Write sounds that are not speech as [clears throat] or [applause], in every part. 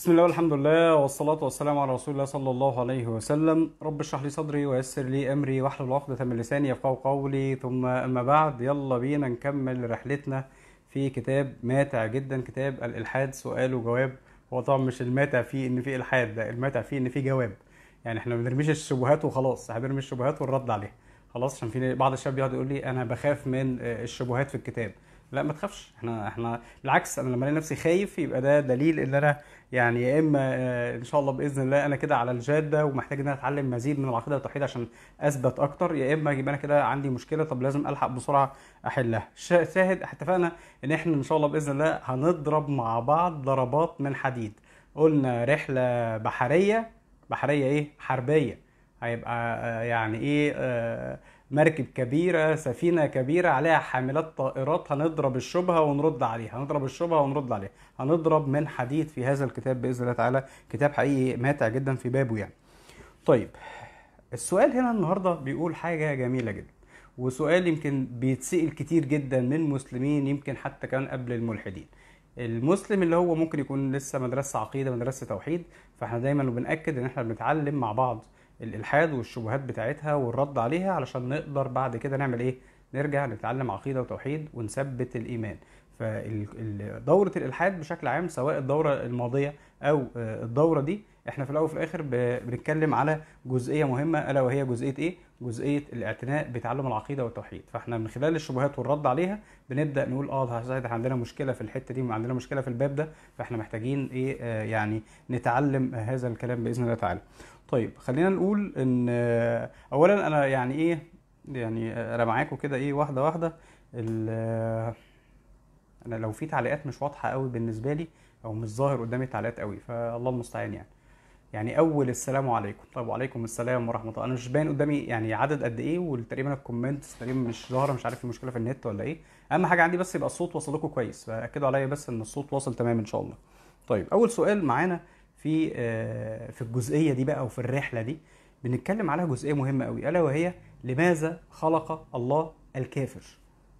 بسم الله والحمد لله والصلاة والسلام على رسول الله صلى الله عليه وسلم رب اشرح لي صدري ويسر لي أمري واحلل عقدة من لساني يفقه قولي ثم أما بعد يلا بينا نكمل رحلتنا في كتاب ماتع جدا كتاب الإلحاد سؤال وجواب هو طبعا مش الماتع فيه إن في إلحاد ده الماتع فيه إن في جواب يعني احنا ما بنرميش الشبهات وخلاص احنا بنرمي الشبهات والرد عليها خلاص عشان في بعض الشباب بيقعد يقول لي انا بخاف من الشبهات في الكتاب لا ما تخافش احنا احنا بالعكس انا لما الاقي نفسي خايف يبقى ده دليل ان انا يعني يا اما آه، ان شاء الله باذن الله انا كده على الجاده ومحتاج ان انا اتعلم مزيد من العقيده والتوحيد عشان اثبت اكتر يا اما يبقى انا كده عندي مشكله طب لازم الحق بسرعه احلها شاهد اتفقنا ان احنا ان شاء الله باذن الله هنضرب مع بعض ضربات من حديد قلنا رحله بحريه بحريه ايه حربيه هيبقى آه، يعني ايه آه، مركب كبيرة سفينة كبيرة عليها حاملات طائرات هنضرب الشبهة ونرد عليها هنضرب الشبهة ونرد عليها هنضرب من حديد في هذا الكتاب بإذن الله تعالى كتاب حقيقي ماتع جدا في بابه يعني طيب السؤال هنا النهاردة بيقول حاجة جميلة جدا وسؤال يمكن بيتسئل كتير جدا من مسلمين يمكن حتى كان قبل الملحدين المسلم اللي هو ممكن يكون لسه مدرسة عقيدة مدرسة توحيد فاحنا دايما بنأكد ان احنا بنتعلم مع بعض الالحاد والشبهات بتاعتها والرد عليها علشان نقدر بعد كده نعمل ايه نرجع نتعلم عقيده وتوحيد ونثبت الايمان فدورة الإلحاد بشكل عام سواء الدورة الماضية أو آه، الدورة دي احنا في الأول وفي الآخر بنتكلم على جزئية مهمة ألا وهي جزئية إيه؟ جزئيه الاعتناء بتعلم العقيده والتوحيد فاحنا من خلال الشبهات والرد عليها بنبدا نقول اه ده عندنا مشكله في الحته دي وعندنا مشكله في الباب ده فاحنا محتاجين ايه آه يعني نتعلم هذا الكلام باذن الله تعالى طيب خلينا نقول ان آه اولا انا يعني ايه يعني آه، انا معاكم كده ايه واحده واحده آه، انا لو في تعليقات مش واضحه قوي بالنسبه لي او مش ظاهر قدامي تعليقات قوي فالله المستعان يعني يعني اول السلام عليكم طيب وعليكم السلام ورحمه الله انا مش باين قدامي يعني عدد قد ايه وتقريبا الكومنت تقريبا مش ظاهره مش عارف المشكله في النت ولا ايه اهم حاجه عندي بس يبقى الصوت وصل لكم كويس فاكدوا عليا بس ان الصوت واصل تمام ان شاء الله طيب اول سؤال معانا في آه، في الجزئيه دي بقى وفي الرحله دي بنتكلم على جزئيه مهمه قوي الا وهي لماذا خلق الله الكافر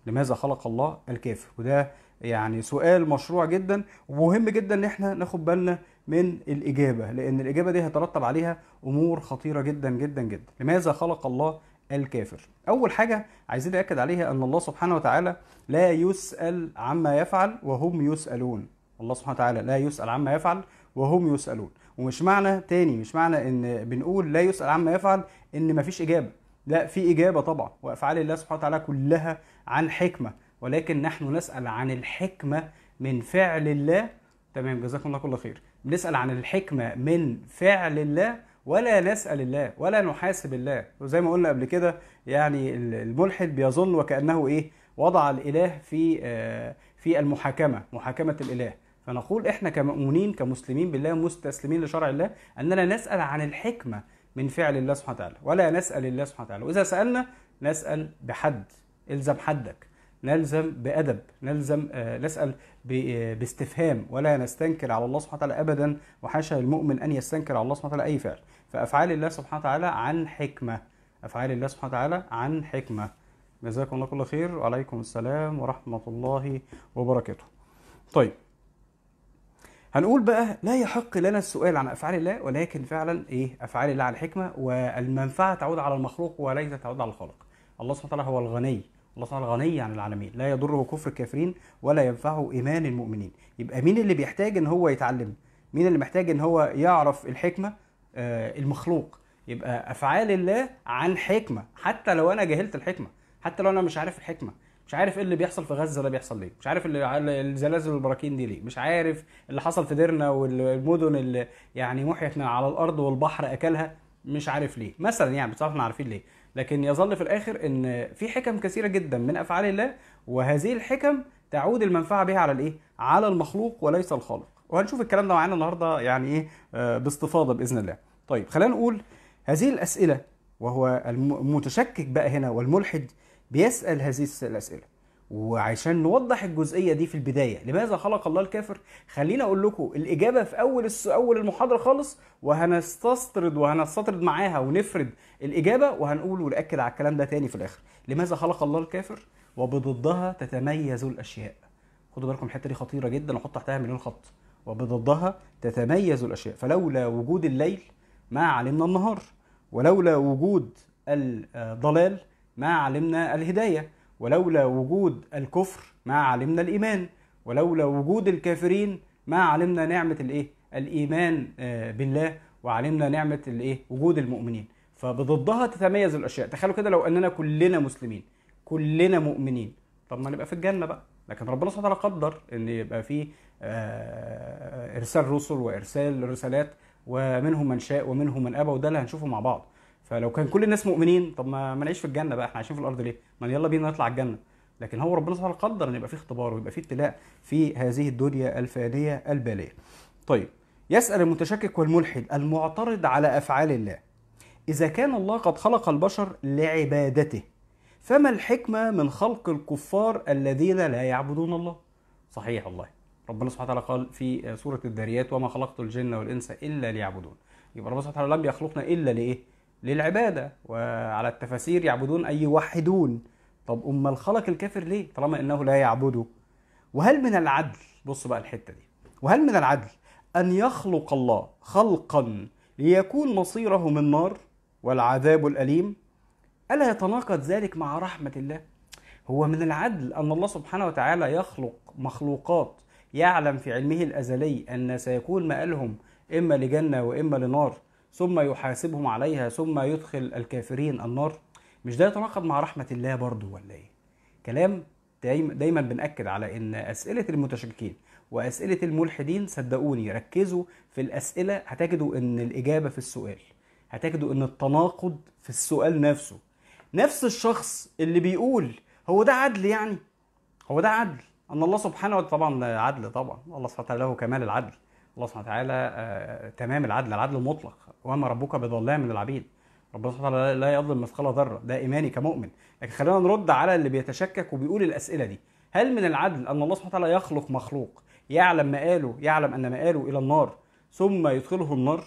لماذا خلق الله الكافر وده يعني سؤال مشروع جدا ومهم جدا ان احنا ناخد بالنا من الإجابة لأن الإجابة دي هيترتب عليها أمور خطيرة جدا جدا جدا لماذا خلق الله الكافر أول حاجة عايزين نأكد عليها أن الله سبحانه وتعالى لا يسأل عما يفعل وهم يسألون الله سبحانه وتعالى لا يسأل عما يفعل وهم يسألون ومش معنى تاني مش معنى ان بنقول لا يسأل عما يفعل ان مفيش إجابة لا في إجابة طبعا وأفعال الله سبحانه وتعالى كلها عن حكمة ولكن نحن نسأل عن الحكمة من فعل الله تمام جزاكم الله كل خير بنسال عن الحكمه من فعل الله ولا نسال الله ولا نحاسب الله وزي ما قلنا قبل كده يعني الملحد بيظن وكانه ايه وضع الاله في آه، في المحاكمه محاكمه الاله فنقول احنا كمؤمنين كمسلمين بالله مستسلمين لشرع الله اننا نسال عن الحكمه من فعل الله سبحانه وتعالى ولا نسال الله سبحانه وتعالى واذا سالنا نسال بحد الزم حدك نلزم بأدب نلزم آه، نسأل آه، باستفهام ولا نستنكر على الله سبحانه وتعالى أبدا وحاشا المؤمن أن يستنكر على الله سبحانه وتعالى أي فعل فأفعال الله سبحانه وتعالى عن حكمة أفعال الله سبحانه وتعالى عن حكمة جزاكم الله كل خير وعليكم السلام ورحمة الله وبركاته طيب هنقول بقى لا يحق لنا السؤال عن افعال الله ولكن فعلا ايه افعال الله على الحكمه والمنفعه تعود على المخلوق وليس تعود على الخالق الله سبحانه وتعالى هو الغني الله تعالى غني عن العالمين لا يضره كفر الكافرين ولا ينفعه إيمان المؤمنين يبقى مين اللي بيحتاج إن هو يتعلم مين اللي محتاج إن هو يعرف الحكمة آه المخلوق يبقى أفعال الله عن حكمة حتى لو أنا جهلت الحكمة حتى لو أنا مش عارف الحكمة مش عارف ايه اللي بيحصل في غزه ده بيحصل ليه مش عارف اللي الزلازل والبراكين دي ليه مش عارف اللي حصل في ديرنا والمدن اللي يعني محيت على الارض والبحر اكلها مش عارف ليه مثلا يعني بصراحه احنا عارفين ليه لكن يظل في الاخر ان في حكم كثيره جدا من افعال الله وهذه الحكم تعود المنفعه بها على الايه على المخلوق وليس الخالق وهنشوف الكلام ده معانا النهارده يعني ايه آه، باستفاضه باذن الله طيب خلينا نقول هذه الاسئله وهو المتشكك بقى هنا والملحد بيسال هذه الاسئله وعشان نوضح الجزئيه دي في البدايه لماذا خلق الله الكافر خليني اقول لكم الاجابه في اول اول المحاضره خالص وهنستطرد وهنستطرد معاها ونفرد الاجابه وهنقول وناكد على الكلام ده تاني في الاخر لماذا خلق الله الكافر وبضدها تتميز الاشياء خدوا بالكم الحته دي خطيره جدا وحط تحتها مليون خط وبضدها تتميز الاشياء فلولا وجود الليل ما علمنا النهار ولولا وجود الضلال آه، ما علمنا الهدايه ولولا وجود الكفر ما علمنا الإيمان ولولا وجود الكافرين ما علمنا نعمة الإيه؟ الإيمان آه، بالله وعلمنا نعمة الإيه؟ وجود المؤمنين فبضدها تتميز الأشياء تخيلوا كده لو أننا كلنا مسلمين كلنا مؤمنين طب ما نبقى في الجنة بقى لكن ربنا سبحانه وتعالى قدر ان يبقى فيه آه، ارسال رسل وارسال رسالات ومنهم من شاء ومنهم من ابى وده اللي هنشوفه مع بعض فلو كان كل الناس مؤمنين طب ما, ما نعيش في الجنه بقى احنا عايشين في الارض ليه؟ ما يلا بينا نطلع الجنه لكن هو ربنا سبحانه قدر ان يبقى في اختبار ويبقى في ابتلاء في هذه الدنيا الفانيه الباليه. طيب يسال المتشكك والملحد المعترض على افعال الله اذا كان الله قد خلق البشر لعبادته فما الحكمه من خلق الكفار الذين لا يعبدون الله؟ صحيح والله ربنا سبحانه وتعالى قال في سوره الذاريات وما خلقت الجن والانس الا ليعبدون يبقى ربنا سبحانه وتعالى لم يخلقنا الا لايه؟ للعبادة وعلى التفاسير يعبدون أي يوحدون طب أمال خلق الكافر ليه طالما إنه لا يعبده وهل من العدل بص بقى الحتة دي وهل من العدل أن يخلق الله خلقا ليكون مصيره من النار والعذاب الأليم ألا يتناقض ذلك مع رحمة الله هو من العدل أن الله سبحانه وتعالى يخلق مخلوقات يعلم في علمه الأزلي أن سيكون مآلهم إما لجنة وإما لنار ثم يحاسبهم عليها ثم يدخل الكافرين النار مش ده يتناقض مع رحمة الله برضه ولا ايه كلام دايما بنأكد على ان اسئلة المتشككين واسئلة الملحدين صدقوني ركزوا في الاسئلة هتجدوا ان الاجابة في السؤال هتجدوا ان التناقض في السؤال نفسه نفس الشخص اللي بيقول هو ده عدل يعني هو ده عدل ان الله سبحانه وتعالى طبعا عدل طبعا الله سبحانه وتعالى له كمال العدل الله سبحانه وتعالى آه، تمام العدل العدل المطلق وما ربك بظلام للعبيد ربنا سبحانه وتعالى لا يظلم مثقال ذره ده ايماني كمؤمن لكن خلينا نرد على اللي بيتشكك وبيقول الاسئله دي هل من العدل ان الله سبحانه وتعالى يخلق مخلوق يعلم ما قاله يعلم ان ما قاله الى النار ثم يدخله النار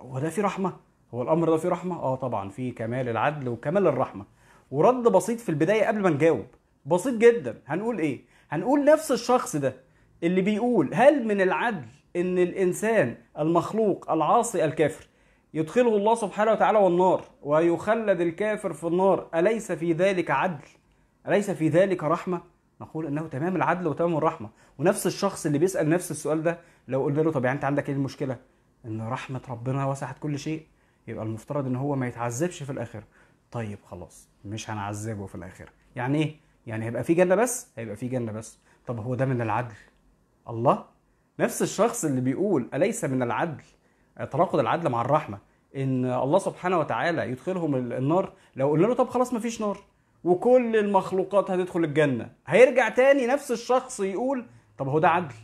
هو ده في رحمه هو الامر ده في رحمه اه طبعا في كمال العدل وكمال الرحمه ورد بسيط في البدايه قبل ما نجاوب بسيط جدا هنقول ايه هنقول نفس الشخص ده اللي بيقول هل من العدل ان الانسان المخلوق العاصي الكافر يدخله الله سبحانه وتعالى والنار ويخلد الكافر في النار اليس في ذلك عدل اليس في ذلك رحمه نقول انه تمام العدل وتمام الرحمه ونفس الشخص اللي بيسال نفس السؤال ده لو قلنا له طب يعني انت عندك ايه المشكله ان رحمه ربنا وسعت كل شيء يبقى المفترض ان هو ما يتعذبش في الاخره طيب خلاص مش هنعذبه في الاخره يعني ايه يعني هيبقى في جنه بس هيبقى في جنه بس طب هو ده من العدل الله نفس الشخص اللي بيقول أليس من العدل تناقض العدل مع الرحمة إن الله سبحانه وتعالى يدخلهم النار لو قلنا له طب خلاص مفيش نار وكل المخلوقات هتدخل الجنة هيرجع تاني نفس الشخص يقول طب هو ده عدل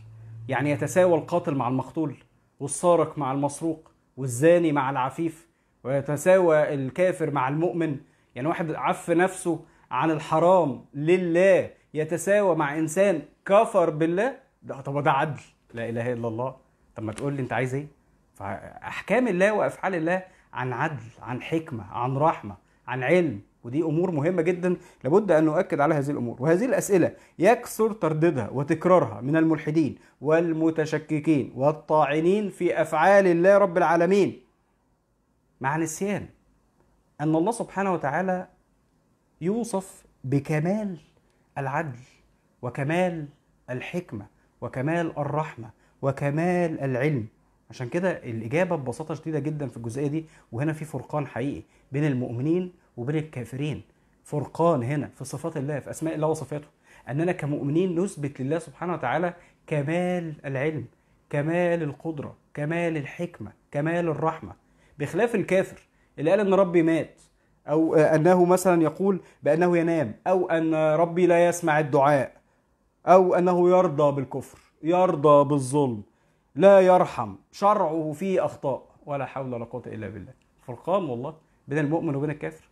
يعني يتساوى القاتل مع المقتول والسارق مع المسروق والزاني مع العفيف ويتساوى الكافر مع المؤمن يعني واحد عف نفسه عن الحرام لله يتساوى مع انسان كفر بالله ده طب ده عدل لا اله الا الله طب ما تقول لي انت عايز ايه فاحكام الله وافعال الله عن عدل عن حكمه عن رحمه عن علم ودي امور مهمه جدا لابد ان نؤكد على هذه الامور وهذه الاسئله يكثر ترديدها وتكرارها من الملحدين والمتشككين والطاعنين في افعال الله رب العالمين مع نسيان ان الله سبحانه وتعالى يوصف بكمال العدل وكمال الحكمه وكمال الرحمه وكمال العلم عشان كده الاجابه ببساطه شديده جدا في الجزئيه دي وهنا في فرقان حقيقي بين المؤمنين وبين الكافرين فرقان هنا في صفات الله في اسماء الله وصفاته اننا كمؤمنين نثبت لله سبحانه وتعالى كمال العلم كمال القدره كمال الحكمه كمال الرحمه بخلاف الكافر اللي قال ان ربي مات او انه مثلا يقول بانه ينام او ان ربي لا يسمع الدعاء أو أنه يرضى بالكفر يرضى بالظلم لا يرحم شرعه فيه أخطاء ولا حول ولا قوة إلا بالله فرقان والله بين المؤمن وبين الكافر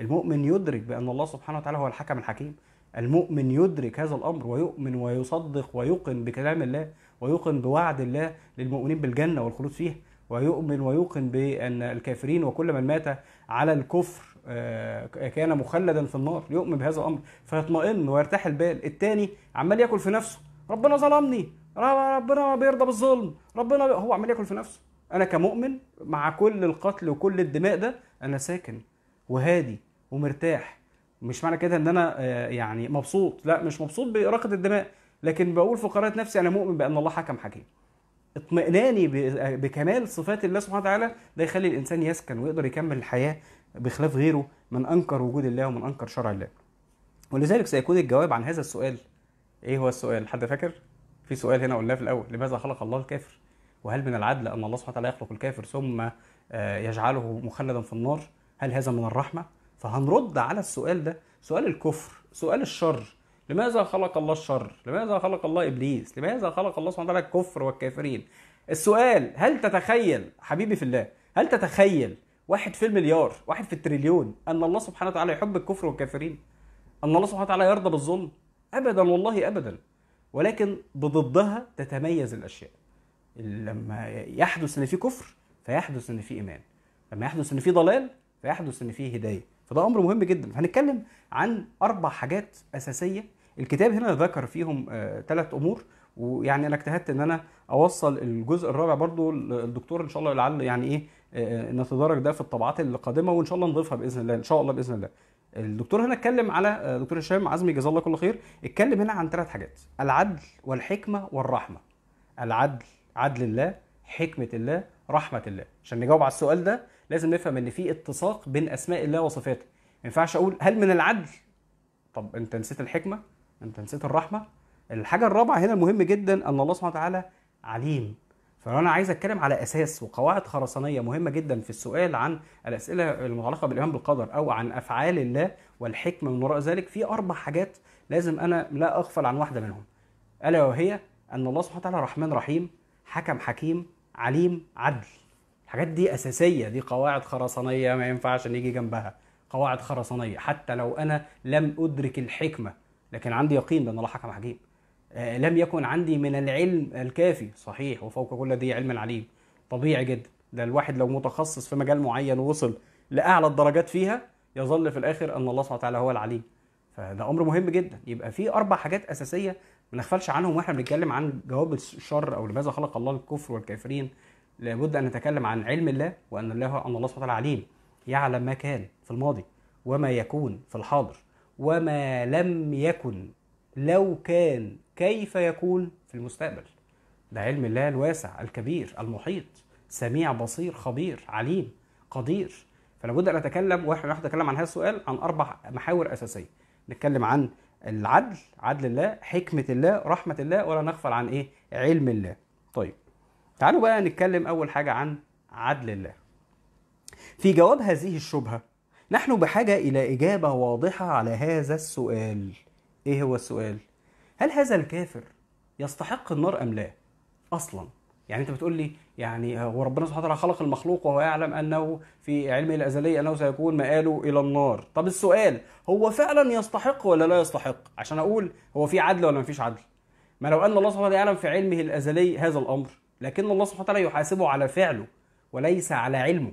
المؤمن يدرك بأن الله سبحانه وتعالى هو الحكم الحكيم المؤمن يدرك هذا الأمر ويؤمن ويصدق ويقن بكلام الله ويقن بوعد الله للمؤمنين بالجنة والخلود فيها ويؤمن ويوقن بأن الكافرين وكل من مات على الكفر آه، كان مخلدا في النار يؤمن بهذا الامر فيطمئن ويرتاح البال الثاني عمال ياكل في نفسه ربنا ظلمني ربنا بيرضى بالظلم ربنا بي... هو عمال ياكل في نفسه انا كمؤمن مع كل القتل وكل الدماء ده انا ساكن وهادي ومرتاح مش معنى كده ان انا آه، يعني مبسوط لا مش مبسوط باراقه الدماء لكن بقول في قرارات نفسي انا مؤمن بان الله حكم حكيم اطمئناني آه، بكمال صفات الله سبحانه وتعالى ده يخلي الانسان يسكن ويقدر يكمل الحياه بخلاف غيره من انكر وجود الله ومن انكر شرع الله ولذلك سيكون الجواب عن هذا السؤال ايه هو السؤال حد فاكر في سؤال هنا قلناه في الاول لماذا خلق الله الكافر وهل من العدل ان الله سبحانه وتعالى يخلق الكافر ثم آه، يجعله مخلدا في النار هل هذا من الرحمه فهنرد على السؤال ده سؤال الكفر سؤال الشر لماذا خلق الله الشر لماذا خلق الله ابليس لماذا خلق الله سبحانه وتعالى الكفر والكافرين السؤال هل تتخيل حبيبي في الله هل تتخيل واحد في المليار واحد في التريليون ان الله سبحانه وتعالى يحب الكفر والكافرين ان الله سبحانه وتعالى يرضى بالظلم ابدا والله ابدا ولكن بضدها تتميز الاشياء لما يحدث ان في كفر فيحدث ان في ايمان لما يحدث ان في ضلال فيحدث ان في هدايه فده امر مهم جدا هنتكلم عن اربع حاجات اساسيه الكتاب هنا ذكر فيهم ثلاث آه، امور ويعني انا اجتهدت ان انا اوصل الجزء الرابع برضو للدكتور ان شاء الله لعل يعني ايه آه، آه، نتدارك ده في الطبعات القادمه وان شاء الله نضيفها باذن الله ان شاء الله باذن الله الدكتور هنا اتكلم على آه، دكتور هشام عزمي جزاه الله كل خير اتكلم هنا عن ثلاث حاجات العدل والحكمه والرحمه العدل عدل الله حكمه الله رحمه الله عشان نجاوب على السؤال ده لازم نفهم ان في اتساق بين اسماء الله وصفاته ما ينفعش اقول هل من العدل طب انت نسيت الحكمه انت نسيت الرحمه الحاجه الرابعه هنا المهم جدا ان الله سبحانه وتعالى عليم فلو انا عايز اتكلم على اساس وقواعد خرسانيه مهمه جدا في السؤال عن الاسئله المتعلقه بالايمان بالقدر او عن افعال الله والحكمه من وراء ذلك في اربع حاجات لازم انا لا اغفل عن واحده منهم الا وهي ان الله سبحانه وتعالى رحمن رحيم حكم حكيم عليم عدل الحاجات دي اساسيه دي قواعد خرسانيه ما ينفعش نيجي جنبها قواعد خرسانيه حتى لو انا لم ادرك الحكمه لكن عندي يقين بان الله حكم حكيم آه، لم يكن عندي من العلم الكافي صحيح وفوق كل ذي علم عليم طبيعي جدا ده الواحد لو متخصص في مجال معين وصل لاعلى الدرجات فيها يظل في الاخر ان الله سبحانه وتعالى هو العليم فده امر مهم جدا يبقى في اربع حاجات اساسيه ما نغفلش عنهم واحنا بنتكلم عن جواب الشر او لماذا خلق الله الكفر والكافرين لابد ان نتكلم عن علم الله وان الله ان الله سبحانه وتعالى عليم يعلم ما كان في الماضي وما يكون في الحاضر وما لم يكن لو كان كيف يكون في المستقبل ده علم الله الواسع الكبير المحيط سميع بصير خبير عليم قدير فلا بد ان اتكلم واحنا راح اتكلم عن هذا السؤال عن اربع محاور اساسيه نتكلم عن العدل عدل الله حكمه الله رحمه الله ولا نغفل عن ايه علم الله طيب تعالوا بقى نتكلم اول حاجه عن عدل الله في جواب هذه الشبهه نحن بحاجه الى اجابه واضحه على هذا السؤال ايه هو السؤال هل هذا الكافر يستحق النار ام لا اصلا يعني انت بتقول لي يعني هو ربنا سبحانه وتعالى خلق المخلوق وهو يعلم انه في علمه الازلي انه سيكون مآله الى النار طب السؤال هو فعلا يستحق ولا لا يستحق عشان اقول هو في عدل ولا مفيش عدل ما لو ان الله سبحانه وتعالى يعلم في علمه الازلي هذا الامر لكن الله سبحانه وتعالى يحاسبه على فعله وليس على علمه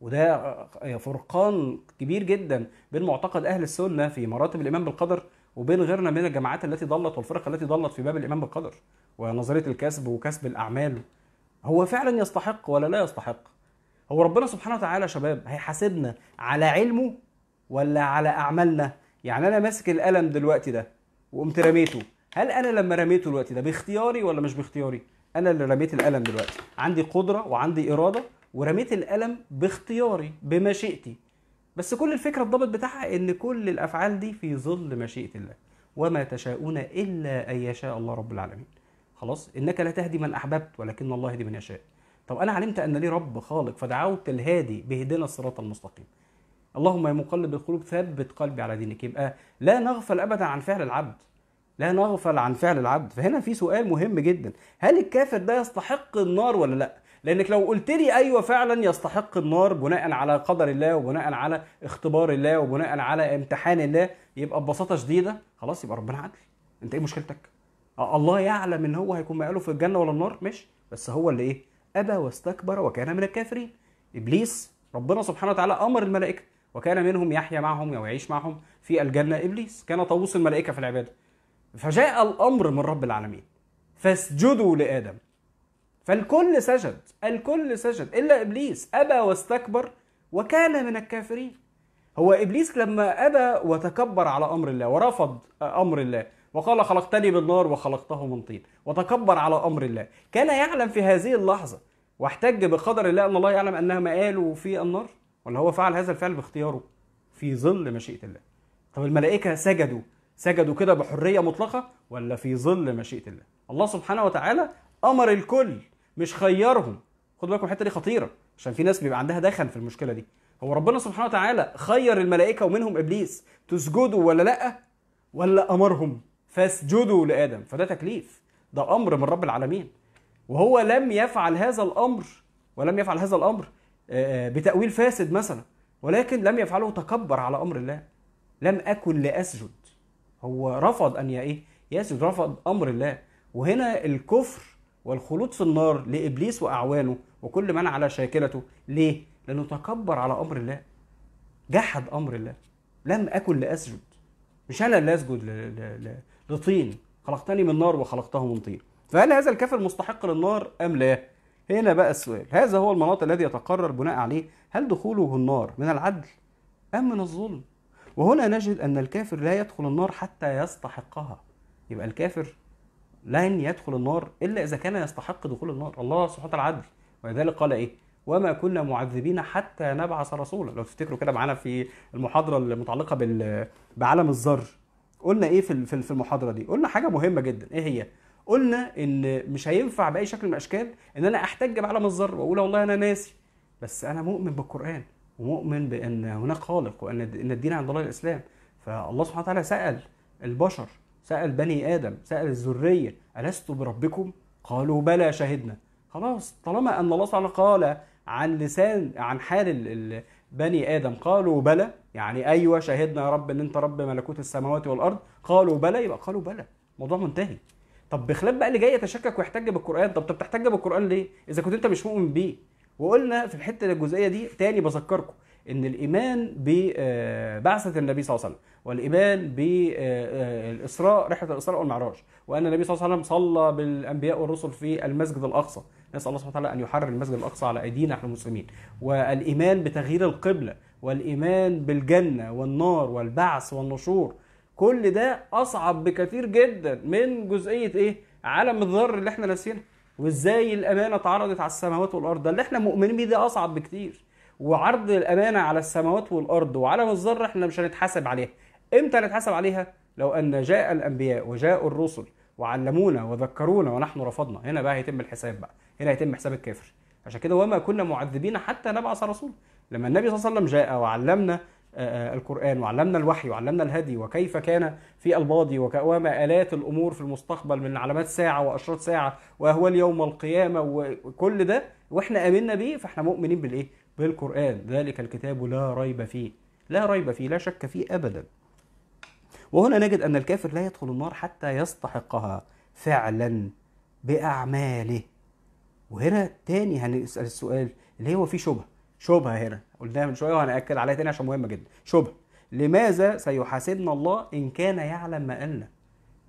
وده فرقان كبير جدا بين معتقد اهل السنه في مراتب الايمان بالقدر وبين غيرنا من الجماعات التي ضلت والفرق التي ضلت في باب الايمان بالقدر ونظريه الكسب وكسب الاعمال هو فعلا يستحق ولا لا يستحق هو ربنا سبحانه وتعالى يا شباب هيحاسبنا على علمه ولا على اعمالنا يعني انا ماسك القلم دلوقتي ده وقمت رميته هل انا لما رميته دلوقتي ده باختياري ولا مش باختياري انا اللي رميت القلم دلوقتي عندي قدره وعندي اراده ورميت القلم باختياري بمشيئتي بس كل الفكره الضابط بتاعها ان كل الافعال دي في ظل مشيئه الله وما تشاءون الا ان يشاء الله رب العالمين خلاص انك لا تهدي من احببت ولكن الله يهدي من يشاء طب انا علمت ان لي رب خالق فدعوت الهادي بهدنا الصراط المستقيم اللهم يا مقلب القلوب ثبت قلبي على دينك يبقى لا نغفل ابدا عن فعل العبد لا نغفل عن فعل العبد فهنا في سؤال مهم جدا هل الكافر ده يستحق النار ولا لا لانك لو قلت لي ايوه فعلا يستحق النار بناء على قدر الله وبناء على اختبار الله وبناء على امتحان الله يبقى ببساطه شديده خلاص يبقى ربنا عدل انت ايه مشكلتك الله يعلم ان هو هيكون مقاله في الجنه ولا النار ماشي بس هو اللي ايه ابى واستكبر وكان من الكافرين ابليس ربنا سبحانه وتعالى امر الملائكه وكان منهم يحيى معهم ويعيش معهم في الجنه ابليس كان طاووس الملائكه في العباده فجاء الامر من رب العالمين فاسجدوا لادم فالكل سجد الكل سجد إلا إبليس أبى واستكبر وكان من الكافرين هو إبليس لما أبى وتكبر على أمر الله ورفض أمر الله وقال خلقتني من نار وخلقته من طين وتكبر على أمر الله كان يعلم في هذه اللحظة واحتج بقدر الله أن الله يعلم أنها مآله في النار ولا هو فعل هذا الفعل باختياره في ظل مشيئة الله طب الملائكة سجدوا سجدوا كده بحرية مطلقة ولا في ظل مشيئة الله الله سبحانه وتعالى أمر الكل مش خيرهم خدوا بالكم الحته دي خطيره عشان في ناس بيبقى عندها دخل في المشكله دي هو ربنا سبحانه وتعالى خير الملائكه ومنهم ابليس تسجدوا ولا لا ولا امرهم فاسجدوا لادم فده تكليف ده امر من رب العالمين وهو لم يفعل هذا الامر ولم يفعل هذا الامر آه، آه، بتاويل فاسد مثلا ولكن لم يفعله تكبر على امر الله لم اكن لاسجد هو رفض ان ايه يسجد رفض امر الله وهنا الكفر والخلود في النار لابليس واعوانه وكل من على شاكلته ليه؟ لانه تكبر على امر الله جحد امر الله لم اكن لاسجد مش انا اللي اسجد لطين خلقتني من نار وخلقته من طين فهل هذا الكافر مستحق للنار ام لا؟ هنا بقى السؤال هذا هو المناط الذي يتقرر بناء عليه هل دخوله النار من العدل ام من الظلم؟ وهنا نجد ان الكافر لا يدخل النار حتى يستحقها يبقى الكافر لن يدخل النار الا اذا كان يستحق دخول النار الله سبحانه وتعالى عدل ولذلك قال ايه وما كنا معذبين حتى نبعث رسولا لو تفتكروا كده معانا في المحاضره المتعلقه بال بعالم الذر قلنا ايه في في المحاضره دي قلنا حاجه مهمه جدا ايه هي قلنا ان مش هينفع باي شكل من الاشكال ان انا احتج بعالم الذر واقول والله انا ناسي بس انا مؤمن بالقران ومؤمن بان هناك خالق وان الدين عند الله الاسلام فالله سبحانه وتعالى سال البشر سأل بني آدم سأل الذرية ألست بربكم؟ قالوا بلى شهدنا خلاص طالما أن الله تعالى قال عن لسان عن حال بني آدم قالوا بلى يعني أيوة شهدنا يا رب أن أنت رب ملكوت السماوات والأرض قالوا بلى يبقى قالوا بلى الموضوع منتهي طب بخلاف بقى اللي جاي يتشكك ويحتج بالقرآن طب طب تحتج بالقرآن ليه؟ إذا كنت أنت مش مؤمن بيه وقلنا في الحتة الجزئية دي تاني بذكركم ان الايمان ببعثه آه، النبي صلى الله عليه وسلم والايمان بالاسراء آه، آه، رحله الاسراء والمعراج وان النبي صلى الله عليه وسلم صلى بالانبياء والرسل في المسجد الاقصى نسال الله سبحانه وتعالى ان يحرر المسجد الاقصى على ايدينا احنا المسلمين والايمان بتغيير القبله والايمان بالجنه والنار والبعث والنشور كل ده اصعب بكثير جدا من جزئيه ايه عالم الذر اللي احنا ناسينه وازاي الامانه اتعرضت على السماوات والارض ده اللي احنا مؤمنين بيه ده اصعب بكثير وعرض الامانه على السماوات والارض وعلى الذره احنا مش هنتحاسب عليها امتى هنتحاسب عليها لو ان جاء الانبياء وجاء الرسل وعلمونا وذكرونا ونحن رفضنا هنا بقى هيتم الحساب بقى هنا هيتم حساب الكافر عشان كده وما كنا معذبين حتى نبعث رسول لما النبي صلى الله عليه وسلم جاء وعلمنا آه، آه، القرآن وعلمنا الوحي وعلمنا الهدي وكيف كان في الماضي وما آلات الأمور في المستقبل من علامات ساعة وأشرات ساعة وهو اليوم القيامة وكل ده وإحنا آمنا بيه فإحنا مؤمنين بالإيه؟ بالقرآن ذلك الكتاب لا ريب فيه لا ريب فيه لا شك فيه أبدا وهنا نجد أن الكافر لا يدخل النار حتى يستحقها فعلا بأعماله وهنا تاني هنسأل السؤال اللي هو فيه شبهة شبهة هنا قلناها من شوية وهنأكد عليها تاني عشان مهمة جدا شبهة لماذا سيحاسبنا الله إن كان يعلم ما قالنا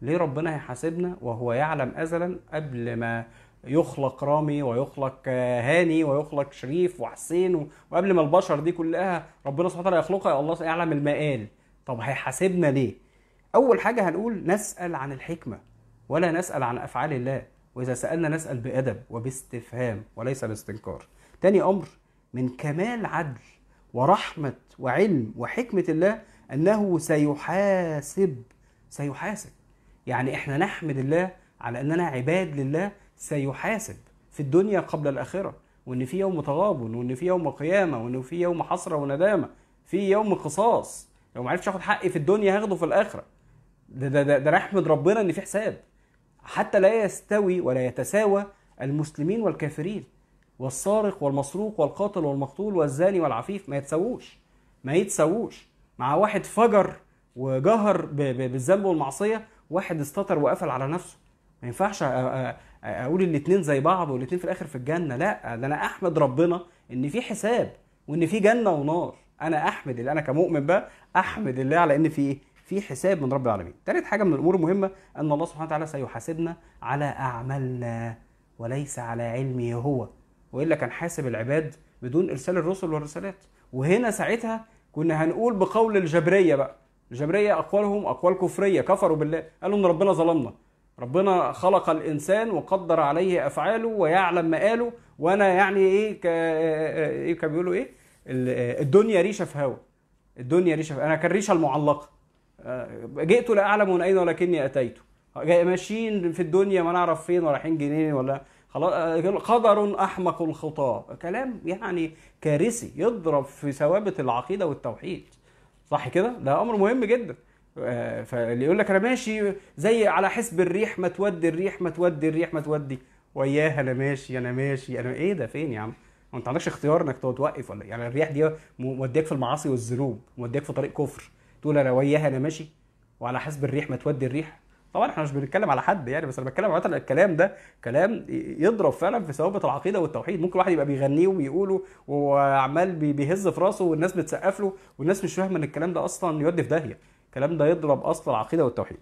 ليه ربنا هيحاسبنا وهو يعلم أزلا قبل ما يخلق رامي ويخلق آه، هاني ويخلق شريف وحسين وقبل ما البشر دي كلها ربنا سبحانه وتعالى يخلقها الله يعلم المآل طب هيحاسبنا ليه؟ أول حاجة هنقول نسأل عن الحكمة ولا نسأل عن أفعال الله وإذا سألنا نسأل بأدب وباستفهام وليس باستنكار تاني أمر من كمال عدل ورحمة وعلم وحكمة الله أنه سيحاسب سيحاسب يعني إحنا نحمد الله على أننا عباد لله سيحاسب في الدنيا قبل الآخرة وإن في يوم تغابن وإن في يوم قيامة وإن في يوم حسرة وندامة في يوم قصاص لو معرفش اخد حقي في الدنيا هاخده في الآخرة ده ده ده, ده احمد ربنا إن في حساب حتى لا يستوي ولا يتساوى المسلمين والكافرين والسارق والمسروق والقاتل والمقتول والزاني والعفيف ما يتساووش ما يتساووش مع واحد فجر وجهر بالذنب والمعصيه واحد استتر وقفل على نفسه ما ينفعش اقول الاثنين زي بعض والاثنين في الاخر في الجنه لا ده انا احمد ربنا ان في حساب وان في جنه ونار انا احمد اللي انا كمؤمن بقى احمد الله على ان في ايه في حساب من رب العالمين ثالث حاجه من الامور المهمه ان الله سبحانه وتعالى سيحاسبنا على اعمالنا وليس على علمه هو والا كان حاسب العباد بدون ارسال الرسل والرسالات وهنا ساعتها كنا هنقول بقول الجبريه بقى الجبريه اقوالهم اقوال كفريه كفروا بالله قالوا ان ربنا ظلمنا ربنا خلق الانسان وقدر عليه افعاله ويعلم مقاله وانا يعني ايه ك... ايه كان بيقولوا ايه الدنيا ريشه في هوا الدنيا ريشه في... انا كان ريشه المعلقه آه، جئت لا اعلم من اين ولكني اتيت ماشيين في الدنيا ما نعرف فين ولا رايحين جنين ولا خلاص آه، قدر احمق الخطاه كلام يعني كارثي يضرب في ثوابت العقيده والتوحيد صح كده ده امر مهم جدا آه، فاللي يقول لك انا ماشي زي على حسب الريح ما تودي الريح ما تودي الريح ما تودي وياها انا ماشي انا ماشي انا ايه ده فين يا عم؟ ما انت عندكش اختيار انك تقعد توقف ولا إيه؟ يعني الريح دي موديك في المعاصي والذنوب موديك في طريق كفر تقول انا وياها انا ماشي وعلى حسب الريح ما تودي الريح طبعا احنا مش بنتكلم على حد يعني بس انا بتكلم عامه الكلام ده كلام يضرب فعلا في ثوابت العقيده والتوحيد ممكن واحد يبقى بيغنيه وبيقوله وعمال بيهز في راسه والناس بتسقف له والناس مش فاهمه ان الكلام ده اصلا يودي في داهيه الكلام ده يضرب اصل العقيده والتوحيد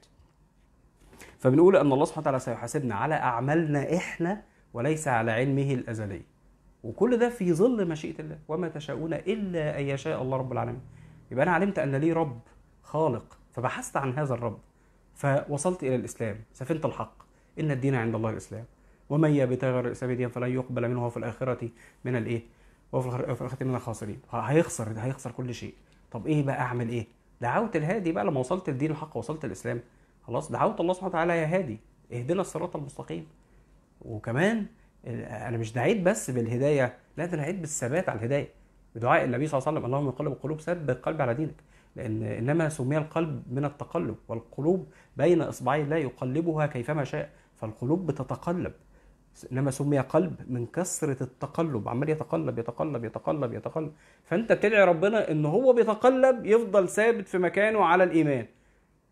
فبنقول ان الله سبحانه وتعالى سيحاسبنا على اعمالنا احنا وليس على علمه الازلي وكل ده في ظل مشيئه الله وما تشاءون الا ان يشاء الله رب العالمين يبقى انا علمت ان لي رب خالق فبحثت عن هذا الرب فوصلت الى الاسلام سفنت الحق ان الدين عند الله الاسلام ومن يبتغي غير الاسلام دينا فلن يقبل منه وفي الاخره من الايه وفي الاخره من الخاسرين هيخسر هيخسر كل شيء طب ايه بقى اعمل ايه دعوت الهادي بقى لما وصلت لدين الحق وصلت الاسلام خلاص دعوت الله سبحانه وتعالى يا هادي اهدنا الصراط المستقيم وكمان انا مش دعيت بس بالهدايه لا ده دعيت بالثبات على الهدايه بدعاء النبي صلى الله عليه وسلم اللهم انقلب القلوب ثبت قلبي على دينك لان انما سمي القلب من التقلب والقلوب بين اصبعي الله يقلبها كيفما شاء فالقلوب بتتقلب انما سمي قلب من كثره التقلب عمال يتقلب يتقلب يتقلب يتقلب فانت بتدعي ربنا ان هو بيتقلب يفضل ثابت في مكانه على الايمان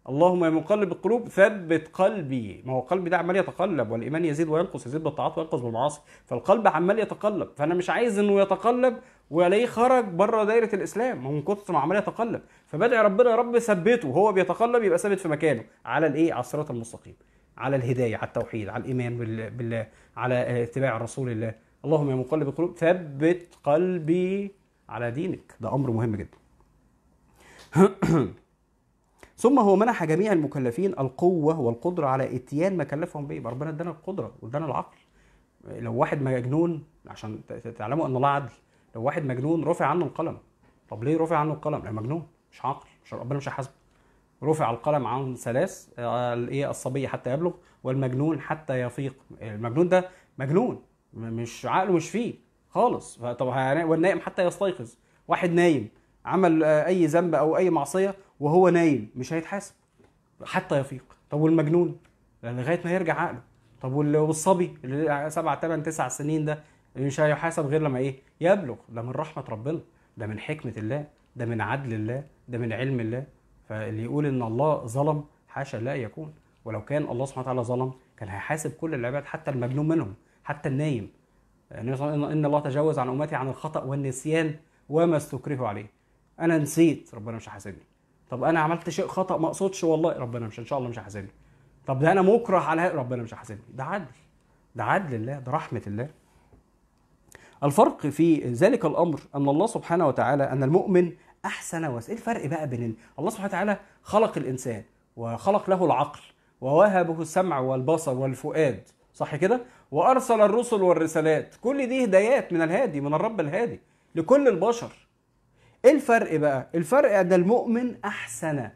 اللهم يا مقلب القلوب ثبت قلبي ما هو قلبي ده عمال يتقلب والايمان يزيد وينقص يزيد بالطاعات وينقص بالمعاصي فالقلب عمال يتقلب فانا مش عايز انه يتقلب وعليه خرج بره دايره الاسلام من كثر ما عمال يتقلب فبدعي ربنا يا رب ثبته وهو بيتقلب يبقى ثابت في مكانه على الايه على الصراط المستقيم على الهدايه على التوحيد على الايمان بال... بال... على اتباع الرسول الله اللهم يا مقلب القلوب ثبت قلبي على دينك ده امر مهم جدا [clears throat] ثم هو منح جميع المكلفين القوه والقدره على اتيان ما كلفهم به ربنا ادانا القدره وادانا العقل لو واحد مجنون عشان تعلموا ان الله عدل لو واحد مجنون رفع عنه القلم طب ليه رفع عنه القلم؟ لأنه مجنون مش عاقل مش ربنا مش هيحاسبه رفع القلم عن ثلاث آه، الايه الصبي حتى يبلغ والمجنون حتى يفيق المجنون ده مجنون مش عقله مش فيه خالص طب يعني والنائم حتى يستيقظ واحد نايم عمل آه، اي ذنب او اي معصيه وهو نايم مش هيتحاسب حتى يفيق طب والمجنون لغايه ما يرجع عقله طب والصبي اللي سبع ثمان تسع سنين ده مش هيحاسب غير لما ايه يبلغ ده من رحمه ربنا ده من حكمه الله ده من عدل الله ده من علم الله فاللي يقول ان الله ظلم حاشا لا يكون ولو كان الله سبحانه وتعالى ظلم كان هيحاسب كل العباد حتى المجنون منهم حتى النايم يعني ان الله تجاوز عن امتي عن الخطا والنسيان وما استكرهوا عليه انا نسيت ربنا مش هيحاسبني طب انا عملت شيء خطا ما اقصدش والله ربنا مش ان شاء الله مش هيحاسبني طب ده انا مكره على ربنا مش هيحاسبني ده عدل ده عدل الله ده رحمه الله الفرق في ذلك الامر ان الله سبحانه وتعالى ان المؤمن احسن واسع ايه الفرق بقى بين الله سبحانه وتعالى خلق الانسان وخلق له العقل ووهبه السمع والبصر والفؤاد صح كده وارسل الرسل والرسالات كل دي هدايات من الهادي من الرب الهادي لكل البشر ايه الفرق بقى الفرق ان المؤمن احسن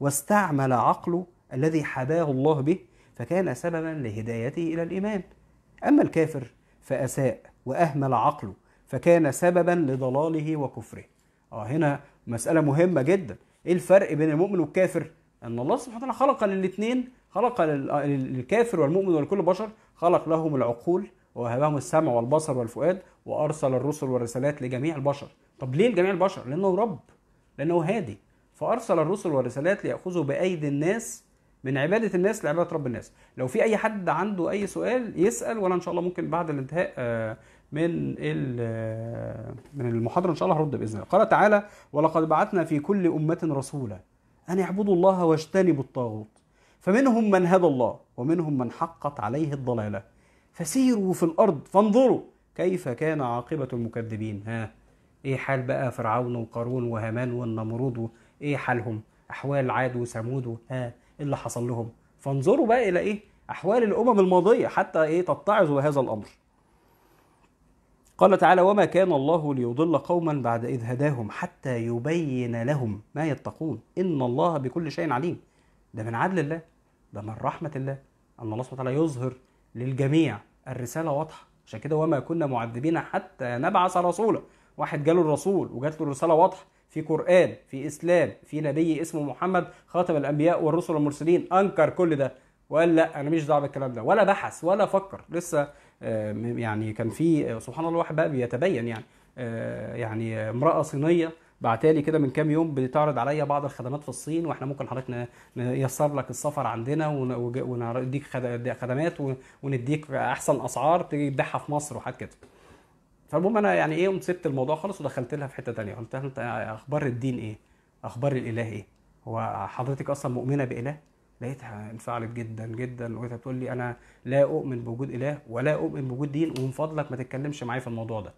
واستعمل عقله الذي حباه الله به فكان سببا لهدايته الى الايمان اما الكافر فاساء واهمل عقله فكان سببا لضلاله وكفره اه هنا مسألة مهمة جدا ايه الفرق بين المؤمن والكافر ان الله سبحانه وتعالى خلق للاثنين خلق للكافر والمؤمن ولكل بشر خلق لهم العقول ووهبهم السمع والبصر والفؤاد وارسل الرسل والرسالات لجميع البشر طب ليه لجميع البشر لانه رب لانه هادي فارسل الرسل والرسالات ليأخذوا بايدي الناس من عباده الناس لعباده رب الناس لو في اي حد عنده اي سؤال يسال وانا ان شاء الله ممكن بعد الانتهاء آه، من من المحاضره ان شاء الله هرد باذن الله قال تعالى ولقد بعثنا في كل امه رسولا ان اعبدوا الله واجتنبوا الطاغوت فمنهم من هدى الله ومنهم من حقت عليه الضلاله فسيروا في الارض فانظروا كيف كان عاقبه المكذبين ها ايه حال بقى فرعون وقارون وهامان والنمرود ايه حالهم احوال عاد وثمود ها إيه اللي حصل لهم فانظروا بقى الى ايه احوال الامم الماضيه حتى ايه تتعظوا هذا الامر قال تعالى وما كان الله ليضل قوما بعد إذ هداهم حتى يبين لهم ما يتقون إن الله بكل شيء عليم ده من عدل الله ده من رحمة الله أن الله سبحانه وتعالى يظهر للجميع الرسالة واضحة عشان كده وما كنا معذبين حتى نبعث رسولا واحد جاله الرسول وجات له الرسالة واضحة في قرآن في إسلام في نبي اسمه محمد خاتم الأنبياء والرسل والمرسلين أنكر كل ده وقال لا أنا مش دعوة بالكلام ده ولا بحث ولا فكر لسه آه، يعني كان في سبحان الله الواحد بقى بيتبين يعني آه، يعني امراه صينيه بعتالي كده من كام يوم بتعرض عليا بعض الخدمات في الصين واحنا ممكن حضرتك نيسر لك السفر عندنا ونديك خدمات ونديك احسن اسعار تيجي تبيعها في مصر وحاجات كده فالمهم انا يعني ايه قمت سبت الموضوع خالص ودخلت لها في حته ثانيه قلت لها انت اخبار الدين ايه؟ اخبار الاله ايه؟ هو حضرتك اصلا مؤمنه باله؟ لقيتها انفعلت جدا جدا لقيتها بتقول لي انا لا اؤمن بوجود اله ولا اؤمن بوجود دين ومن فضلك ما تتكلمش معايا في الموضوع ده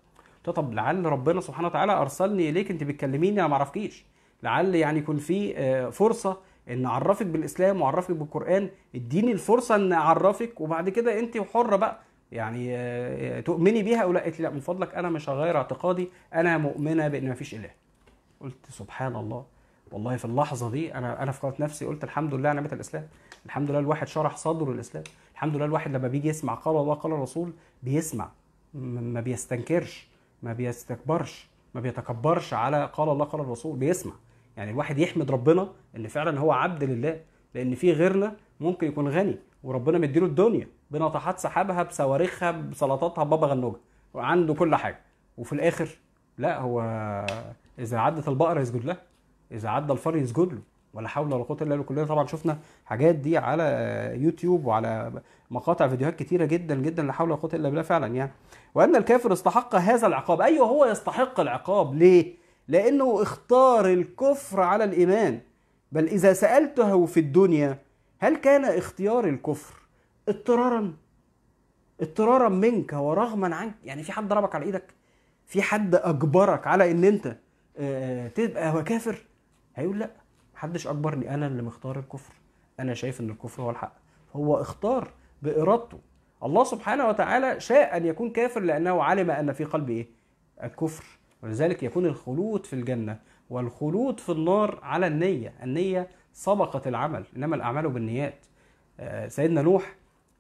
قلت طب لعل ربنا سبحانه وتعالى ارسلني اليك انت بتكلميني انا ما اعرفكيش لعل يعني يكون في آه، فرصه ان اعرفك بالاسلام واعرفك بالقران اديني الفرصه ان اعرفك وبعد كده انت حره بقى يعني آه، آه، تؤمني بيها او لا قالت لي لا من فضلك انا مش هغير اعتقادي انا مؤمنه بان ما فيش اله قلت سبحان الله والله في اللحظه دي انا انا فكرت نفسي قلت الحمد لله نعمه الاسلام الحمد لله الواحد شرح صدره للاسلام الحمد لله الواحد لما بيجي يسمع قال الله قال الرسول بيسمع ما بيستنكرش ما بيستكبرش ما بيتكبرش على قال الله قال الرسول بيسمع يعني الواحد يحمد ربنا ان فعلا هو عبد لله لان في غيرنا ممكن يكون غني وربنا مديله الدنيا بناطحات سحابها بصواريخها بسلطاتها بابا غنوجها وعنده كل حاجه وفي الاخر لا هو اذا عدت البقره يسجد لها اذا عدى الفار يسجد له ولا حول ولا قوه الا بالله كلنا طبعا شفنا حاجات دي على يوتيوب وعلى مقاطع فيديوهات كتيره جدا جدا لا حول ولا قوه الا بالله فعلا يعني وان الكافر استحق هذا العقاب ايوه هو يستحق العقاب ليه لانه اختار الكفر على الايمان بل اذا سالته في الدنيا هل كان اختيار الكفر اضطرارا اضطرارا منك ورغما عنك يعني في حد ضربك على ايدك في حد اجبرك على ان انت آه، تبقى كافر هيقول لا محدش اكبرني انا اللي مختار الكفر انا شايف ان الكفر هو الحق هو اختار بارادته الله سبحانه وتعالى شاء ان يكون كافر لانه علم ان في قلبه ايه الكفر ولذلك يكون الخلود في الجنه والخلود في النار على النيه النيه سبقت العمل انما الاعمال بالنيات آه، سيدنا نوح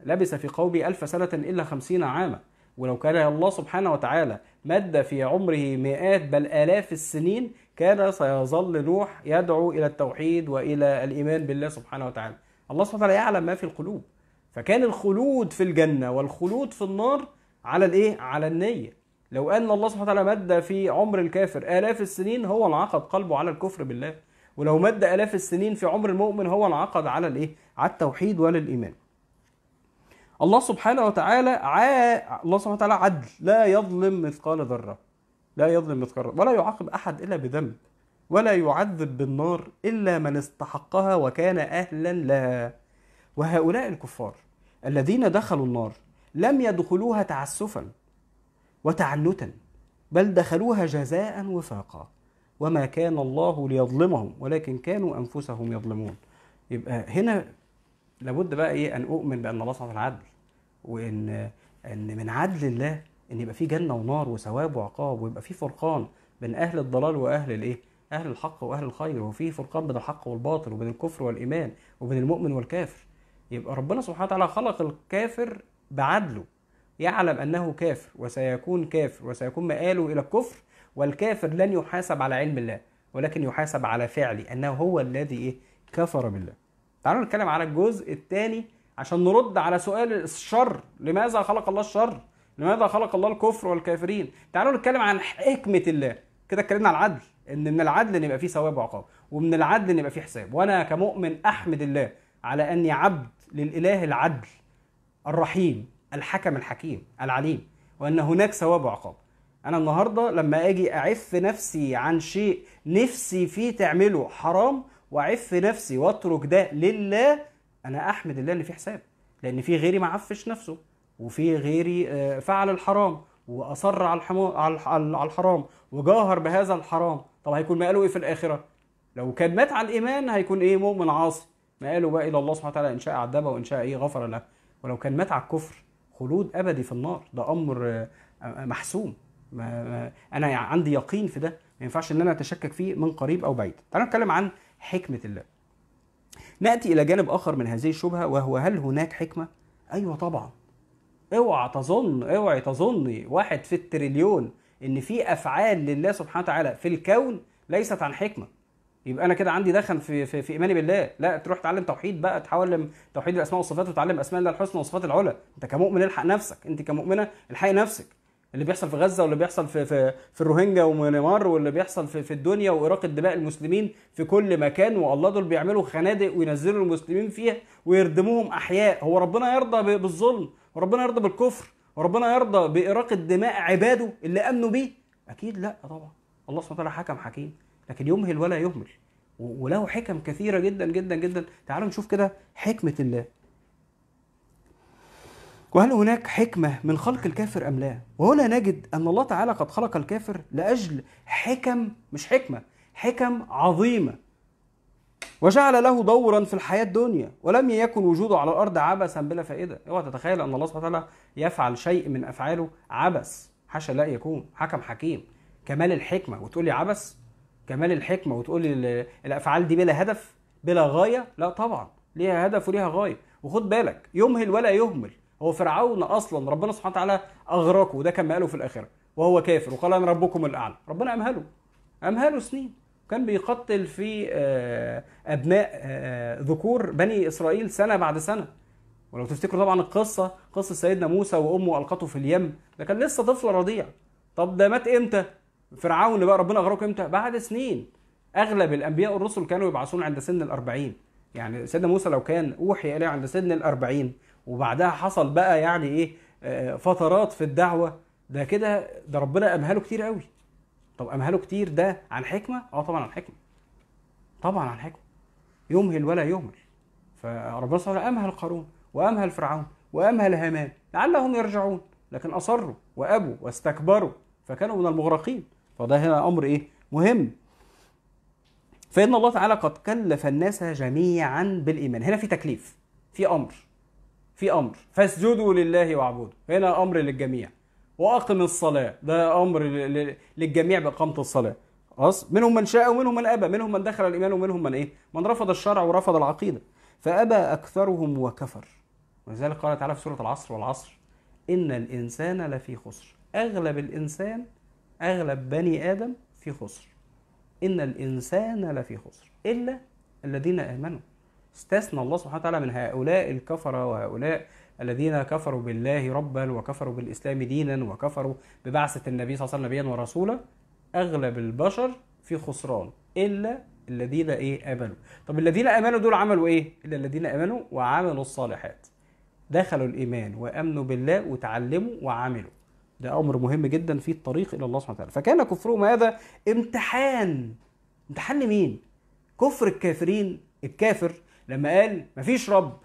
لبس في قومه ألف سنة إلا خمسين عاما ولو كان الله سبحانه وتعالى مد في عمره مئات بل آلاف السنين كان سيظل نوح يدعو الى التوحيد والى الايمان بالله سبحانه وتعالى الله سبحانه وتعالى يعلم ما في القلوب فكان الخلود في الجنه والخلود في النار على الايه على النيه لو ان الله سبحانه وتعالى مد في عمر الكافر الاف السنين هو انعقد قلبه على الكفر بالله ولو مد الاف السنين في عمر المؤمن هو انعقد على الايه على التوحيد ولا الايمان الله سبحانه وتعالى ع... الله سبحانه وتعالى عدل لا يظلم مثقال ذره لا يظلم مثقال ولا يعاقب أحد إلا بذنب ولا يعذب بالنار إلا من استحقها وكان أهلا لها وهؤلاء الكفار الذين دخلوا النار لم يدخلوها تعسفا وتعنتا بل دخلوها جزاء وفاقا وما كان الله ليظلمهم ولكن كانوا أنفسهم يظلمون يبقى هنا لابد بقى إيه أن أؤمن بأن الله سبحانه عدل وإن أن من عدل الله ان يبقى في جنه ونار وثواب وعقاب ويبقى في فرقان بين اهل الضلال واهل الايه اهل الحق واهل الخير وفي فرقان بين الحق والباطل وبين الكفر والايمان وبين المؤمن والكافر يبقى ربنا سبحانه وتعالى خلق الكافر بعدله يعلم انه كافر وسيكون كافر وسيكون مآله الى الكفر والكافر لن يحاسب على علم الله ولكن يحاسب على فعله انه هو الذي ايه كفر بالله تعالوا نتكلم على الجزء الثاني عشان نرد على سؤال الشر لماذا خلق الله الشر لماذا خلق الله الكفر والكافرين تعالوا نتكلم عن حكمه الله كده اتكلمنا عن العدل ان من العدل ان يبقى فيه ثواب وعقاب ومن العدل ان يبقى فيه حساب وانا كمؤمن احمد الله على اني عبد للاله العدل الرحيم الحكم الحكيم العليم وان هناك ثواب وعقاب انا النهارده لما اجي اعف نفسي عن شيء نفسي فيه تعمله حرام واعف نفسي واترك ده لله انا احمد الله ان فيه حساب لان في غيري ما عفش نفسه وفي غيري آه، فعل الحرام واصر على على الحرام وجاهر بهذا الحرام طب هيكون مقاله ايه في الاخره لو كان مات على الايمان هيكون ايه مؤمن عاصي مقاله بقى الى الله سبحانه وتعالى ان شاء عذبه وان شاء ايه غفر له ولو كان مات على الكفر خلود ابدي في النار ده امر آه، آه، محسوم انا عندي يقين في ده ما ينفعش ان انا اتشكك فيه من قريب او بعيد انا نتكلم عن حكمه الله ناتي الى جانب اخر من هذه الشبهه وهو هل هناك حكمه ايوه طبعا اوعى تظن اوعي تظني واحد في التريليون ان في افعال لله سبحانه وتعالى في الكون ليست عن حكمه يبقى انا كده عندي دخن في, في في ايماني بالله لا تروح تعلم توحيد بقى تحاول توحيد الاسماء والصفات وتعلم اسماء الله الحسنى وصفات العلى انت كمؤمن الحق نفسك انت كمؤمنه الحقي نفسك اللي بيحصل في غزه واللي بيحصل في في, في الروهينجا وميانمار واللي بيحصل في, في الدنيا واراقه دماء المسلمين في كل مكان والله دول بيعملوا خنادق وينزلوا المسلمين فيها ويردموهم احياء هو ربنا يرضى بالظلم ربنا يرضى بالكفر ربنا يرضى باراقه دماء عباده اللي امنوا بيه اكيد لا طبعا الله سبحانه وتعالى حكم حكيم لكن يمهل ولا يهمل وله حكم كثيره جدا جدا جدا تعالوا نشوف كده حكمه الله وهل هناك حكمة من خلق الكافر أم لا؟ وهنا نجد أن الله تعالى قد خلق الكافر لأجل حكم مش حكمة، حكم عظيمة وجعل له دورا في الحياه الدنيا ولم يكن وجوده على الارض عبثا بلا فائده اوعى تتخيل ان الله سبحانه وتعالى يفعل شيء من افعاله عبث حاشا لا يكون حكم حكيم كمال الحكمه وتقول لي عبث كمال الحكمه وتقول لي الافعال دي بلا هدف بلا غايه لا طبعا ليها هدف وليها غايه وخد بالك يمهل ولا يهمل هو فرعون اصلا ربنا سبحانه وتعالى اغرقه وده كان مقاله في الاخره وهو كافر وقال انا ربكم الاعلى ربنا امهله امهله سنين كان بيقتل في آه، ابناء آه، ذكور بني اسرائيل سنه بعد سنه ولو تفتكروا طبعا القصه قصه سيدنا موسى وامه القته في اليم ده كان لسه طفل رضيع طب ده مات امتى فرعون بقى ربنا غرقه امتى بعد سنين اغلب الانبياء والرسل كانوا يبعثون عند سن الأربعين يعني سيدنا موسى لو كان اوحي اليه عند سن الأربعين وبعدها حصل بقى يعني ايه آه، فترات في الدعوه ده كده ده ربنا امهله كتير قوي طب امهله كتير ده عن حكمه اه طبعا عن حكمه طبعا عن حكمه يمهل ولا يهمل فربنا سبحانه امهل قارون وامهل فرعون وامهل هامان لعلهم يرجعون لكن اصروا وابوا واستكبروا فكانوا من المغرقين فده هنا امر ايه مهم فان الله تعالى قد كلف الناس جميعا بالايمان هنا في تكليف في امر في امر فاسجدوا لله واعبدوا هنا امر للجميع واقم الصلاه ده امر للجميع باقامه الصلاه خلاص منهم من شاء ومنهم من ابى منهم من دخل الايمان ومنهم من ايه من رفض الشرع ورفض العقيده فابى اكثرهم وكفر ولذلك قال تعالى في سوره العصر والعصر ان الانسان لفي خسر اغلب الانسان اغلب بني ادم في خسر ان الانسان لفي خسر الا الذين امنوا استثنى الله سبحانه وتعالى من هؤلاء الكفره وهؤلاء الذين كفروا بالله ربا وكفروا بالإسلام دينا وكفروا ببعثة النبي صلى الله عليه وسلم نبيا ورسولا أغلب البشر في خسران إلا الذين إيه آمنوا طب الذين آمنوا دول عملوا إيه إلا الذين آمنوا وعملوا الصالحات دخلوا الإيمان وأمنوا بالله وتعلموا وعملوا ده أمر مهم جدا في الطريق إلى الله سبحانه وتعالى فكان كفرهم هذا امتحان امتحان لمين كفر الكافرين الكافر لما قال مفيش رب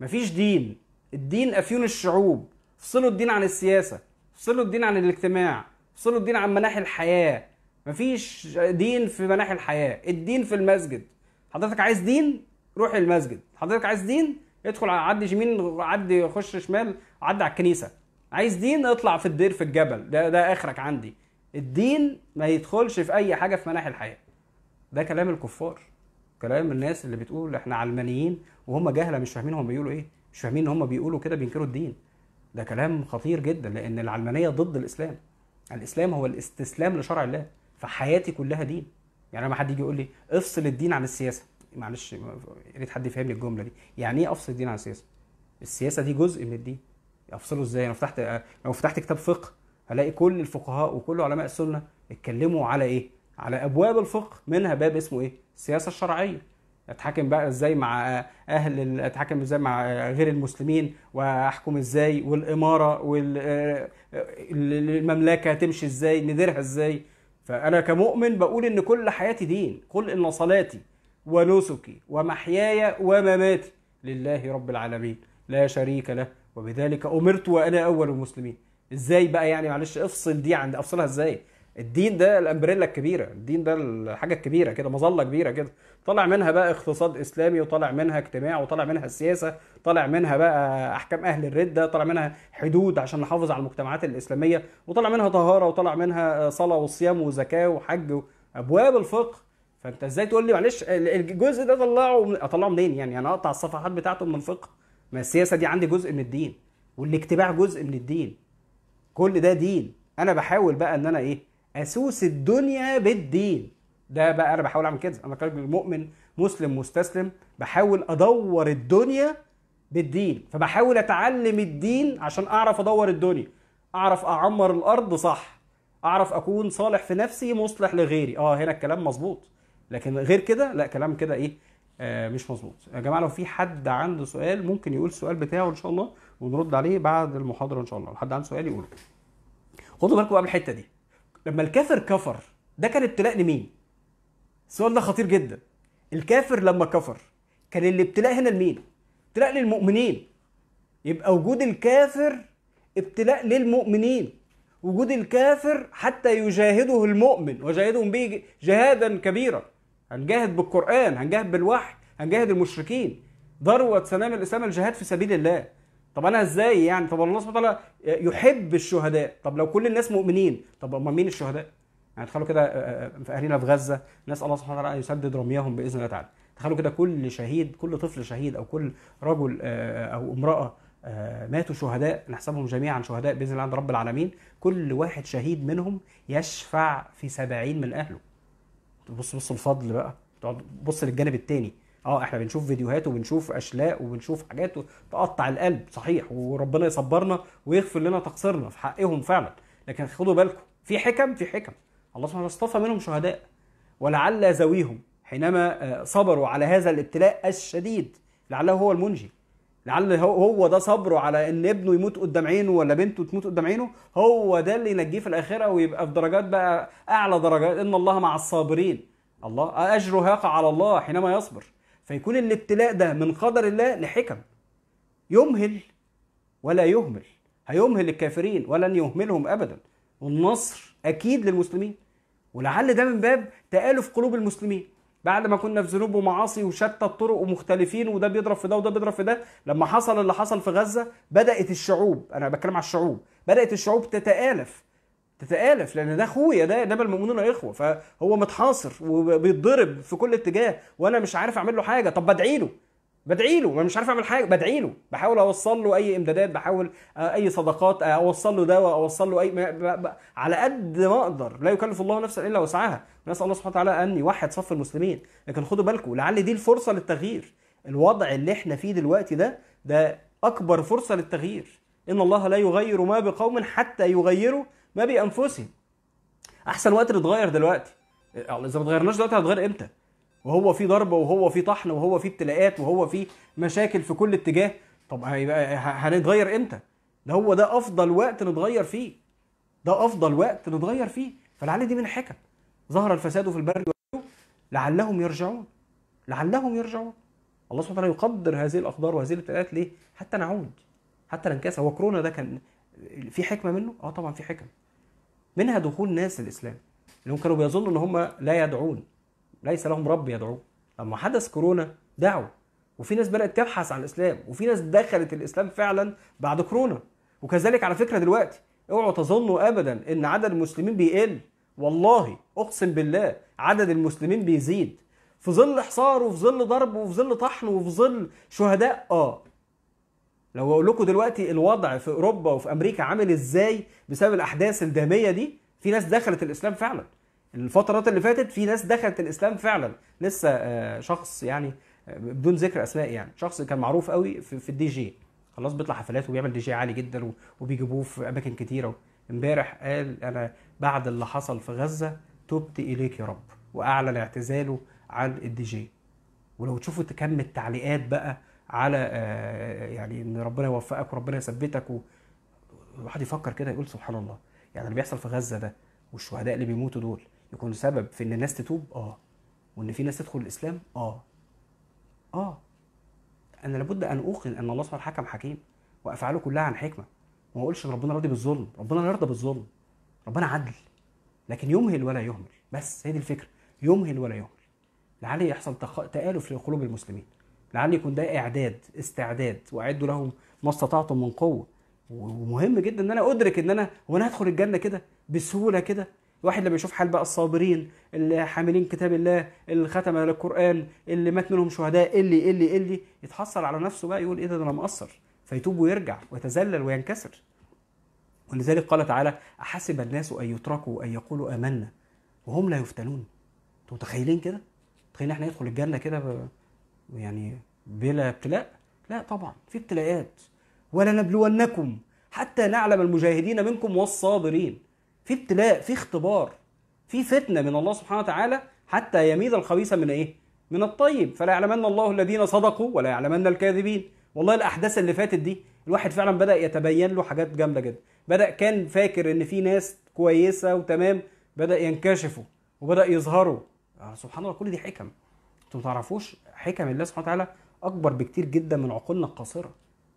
مفيش دين الدين افيون الشعوب افصلوا الدين عن السياسه افصلوا الدين عن الاجتماع افصلوا الدين عن مناحي الحياه مفيش دين في مناحي الحياه الدين في المسجد حضرتك عايز دين روح المسجد حضرتك عايز دين ادخل عدي يمين عدي خش شمال عدي على الكنيسه عايز دين اطلع في الدير في الجبل ده ده اخرك عندي الدين ما يدخلش في اي حاجه في مناحي الحياه ده كلام الكفار كلام الناس اللي بتقول احنا علمانيين وهم جهله مش فاهمين هم بيقولوا ايه مش فاهمين ان هم بيقولوا كده بينكروا الدين ده كلام خطير جدا لان العلمانيه ضد الاسلام الاسلام هو الاستسلام لشرع الله فحياتي كلها دين يعني لما حد يجي يقول لي افصل الدين عن السياسه معلش يا ريت حد يفهم لي الجمله دي يعني ايه افصل الدين عن السياسه السياسه دي جزء من الدين افصله ازاي انا فتحت لو فتحت كتاب فقه هلاقي كل الفقهاء وكل علماء السنه اتكلموا على ايه على ابواب الفقه منها باب اسمه ايه السياسه الشرعيه اتحاكم بقى ازاي مع اهل اتحاكم ازاي مع غير المسلمين واحكم ازاي والاماره والمملكه تمشي ازاي نديرها ازاي فانا كمؤمن بقول ان كل حياتي دين قل ان صلاتي ونسكي ومحياي ومماتي لله رب العالمين لا شريك له وبذلك امرت وانا اول المسلمين ازاي بقى يعني معلش افصل دي عند افصلها ازاي الدين ده الامبريلا الكبيره الدين ده الحاجه الكبيره كده مظله كبيره كده طالع منها بقى اقتصاد اسلامي وطالع منها اجتماع وطالع منها السياسه طالع منها بقى احكام اهل الرده طالع منها حدود عشان نحافظ على المجتمعات الاسلاميه وطالع منها طهاره وطالع منها صلاه وصيام وزكاه وحج ابواب الفقه فانت ازاي تقول لي معلش الجزء ده طلعه اطلعه منين يعني انا اقطع الصفحات بتاعته من الفقه ما السياسه دي عندي جزء من الدين والاجتماع جزء من الدين كل ده دين انا بحاول بقى ان انا ايه اسوس الدنيا بالدين ده بقى انا بحاول اعمل كده انا كراجل مؤمن مسلم مستسلم بحاول ادور الدنيا بالدين فبحاول اتعلم الدين عشان اعرف ادور الدنيا اعرف اعمر الارض صح اعرف اكون صالح في نفسي مصلح لغيري اه هنا الكلام مظبوط لكن غير كده لا كلام كده ايه آه مش مظبوط يا جماعه لو في حد عنده سؤال ممكن يقول السؤال بتاعه ان شاء الله ونرد عليه بعد المحاضره ان شاء الله لو حد عنده سؤال يقوله خدوا بالكم بقى من الحته دي لما الكافر كفر ده كان ابتلاء لمين؟ السؤال ده خطير جدا الكافر لما كفر كان الابتلاء هنا لمين؟ ابتلاء للمؤمنين يبقى وجود الكافر ابتلاء للمؤمنين وجود الكافر حتى يجاهده المؤمن وجاهدهم به جهادا كبيرا هنجاهد بالقرآن هنجاهد بالوحي هنجاهد المشركين ذروة سنام الإسلام الجهاد في سبيل الله طب انا ازاي يعني طب الله سبحانه وتعالى يحب الشهداء طب لو كل الناس مؤمنين طب امال مين الشهداء يعني تخيلوا كده آه، آه، آه، في اهالينا في غزه نسال الله سبحانه وتعالى ان يسدد رميهم باذن الله تعالى تخيلوا كده كل شهيد كل طفل شهيد او كل رجل او امراه ماتوا شهداء نحسبهم جميعا شهداء باذن الله عند رب العالمين كل واحد شهيد منهم يشفع في سبعين من اهله بص بص الفضل بقى بص للجانب الثاني اه احنا بنشوف فيديوهات وبنشوف اشلاء وبنشوف حاجات تقطع القلب صحيح وربنا يصبرنا ويغفر لنا تقصيرنا في حقهم فعلا لكن خدوا بالكم في حكم في حكم الله سبحانه وتعالى اصطفى منهم شهداء ولعل زويهم حينما آه، صبروا على هذا الابتلاء الشديد لعله هو المنجي لعل هو ده صبره على ان ابنه يموت قدام عينه ولا بنته تموت قدام عينه هو ده اللي ينجيه في الاخره ويبقى في درجات بقى اعلى درجات ان الله مع الصابرين الله اجره يقع على الله حينما يصبر فيكون الابتلاء ده من قدر الله لحكم يمهل ولا يهمل هيمهل الكافرين ولن يهملهم ابدا والنصر اكيد للمسلمين ولعل ده من باب تالف قلوب المسلمين بعد ما كنا في ذنوب ومعاصي وشتى الطرق ومختلفين وده بيضرب في ده وده بيضرب في ده لما حصل اللي حصل في غزه بدات الشعوب انا بتكلم على الشعوب بدات الشعوب تتالف تتآلف لان ده اخويا ده انما المؤمنون اخوه فهو متحاصر وبيتضرب في كل اتجاه وانا مش عارف اعمل له حاجه طب بدعي له بدعي له مش عارف اعمل حاجه بدعي له بحاول اوصل له اي امدادات بحاول اي صدقات اوصل له دواء اوصل له اي على قد ما اقدر لا يكلف الله نفسا الا وسعها نسال الله سبحانه وتعالى ان يوحد صف المسلمين لكن خدوا بالكم لعل دي الفرصه للتغيير الوضع اللي احنا فيه دلوقتي ده ده اكبر فرصه للتغيير ان الله لا يغير ما بقوم حتى يغيروا ما بأنفسهم احسن وقت نتغير دلوقتي آه، اذا ما اتغيرناش دلوقتي هتغير امتى وهو في ضربه وهو في طحن وهو في ابتلاءات وهو في مشاكل في كل اتجاه طب هنتغير امتى ده هو ده افضل وقت نتغير فيه ده افضل وقت نتغير فيه فلعل دي من حكم ظهر الفساد في البر لعلهم يرجعون لعلهم يرجعون الله سبحانه وتعالى يقدر هذه الاخبار وهذه الابتلاءات ليه حتى نعود حتى ننكسر هو كورونا ده كان في حكمه منه اه طبعا في حكم منها دخول ناس الاسلام اللي هم كانوا بيظنوا ان هم لا يدعون ليس لهم رب يدعوه لما حدث كورونا دعوا وفي ناس بدات تبحث عن الاسلام وفي ناس دخلت الاسلام فعلا بعد كورونا وكذلك على فكره دلوقتي اوعوا تظنوا ابدا ان عدد المسلمين بيقل والله اقسم بالله عدد المسلمين بيزيد في ظل حصار وفي ظل ضرب وفي ظل طحن وفي ظل شهداء اه لو اقول لكم دلوقتي الوضع في اوروبا وفي امريكا عامل ازاي بسبب الاحداث الداميه دي في ناس دخلت الاسلام فعلا الفترات اللي فاتت في ناس دخلت الاسلام فعلا لسه آه، شخص يعني آه، بدون ذكر اسماء يعني شخص كان معروف قوي في الدي جي خلاص بيطلع حفلات وبيعمل دي جي عالي جدا وبيجيبوه في اماكن كتيره امبارح قال انا بعد اللي حصل في غزه تبت اليك يا رب واعلن اعتزاله عن الدي جي ولو تشوفوا كم التعليقات بقى على آه، يعني ان ربنا يوفقك وربنا يثبتك و... الواحد يفكر كده يقول سبحان الله يعني اللي بيحصل في غزه ده والشهداء اللي بيموتوا دول يكون سبب في ان الناس تتوب اه وان في ناس تدخل الاسلام اه اه انا لابد ان اوقن ان الله سبحانه حكم حكيم وافعاله كلها عن حكمه وما اقولش ان ربنا راضي بالظلم ربنا لا يرضى بالظلم ربنا عدل لكن يمهل ولا يهمل بس هي دي الفكره يمهل ولا يهمل لعل يحصل تآلف لقلوب المسلمين لعل يكون ده اعداد استعداد واعدوا لهم ما استطعتم من قوه ومهم جدا ان انا ادرك ان انا وانا ادخل الجنه كده بسهوله كده الواحد لما يشوف حال بقى الصابرين اللي حاملين كتاب الله اللي ختم القران اللي مات منهم شهداء اللي اللي اللي يتحسر على نفسه بقى يقول ايه ده انا مقصر فيتوب ويرجع ويتذلل وينكسر ولذلك قال تعالى احسب الناس ان يتركوا ان يقولوا امنا وهم لا يفتنون انتوا متخيلين كده متخيلين احنا ندخل الجنه كده يعني بلا ابتلاء لا طبعا في ابتلاءات ولنبلونكم حتى نعلم المجاهدين منكم والصابرين في ابتلاء في اختبار في فتنه من الله سبحانه وتعالى حتى يميز الخبيث من ايه من الطيب فلا يعلمن الله الذين صدقوا ولا يعلمن الكاذبين والله الاحداث اللي فاتت دي الواحد فعلا بدا يتبين له حاجات جامده جدا بدا كان فاكر ان في ناس كويسه وتمام بدا ينكشفوا وبدا يظهروا آه، سبحان الله كل دي حكم انتوا ما تعرفوش حكم الله سبحانه وتعالى اكبر بكتير جدا من عقولنا القاصره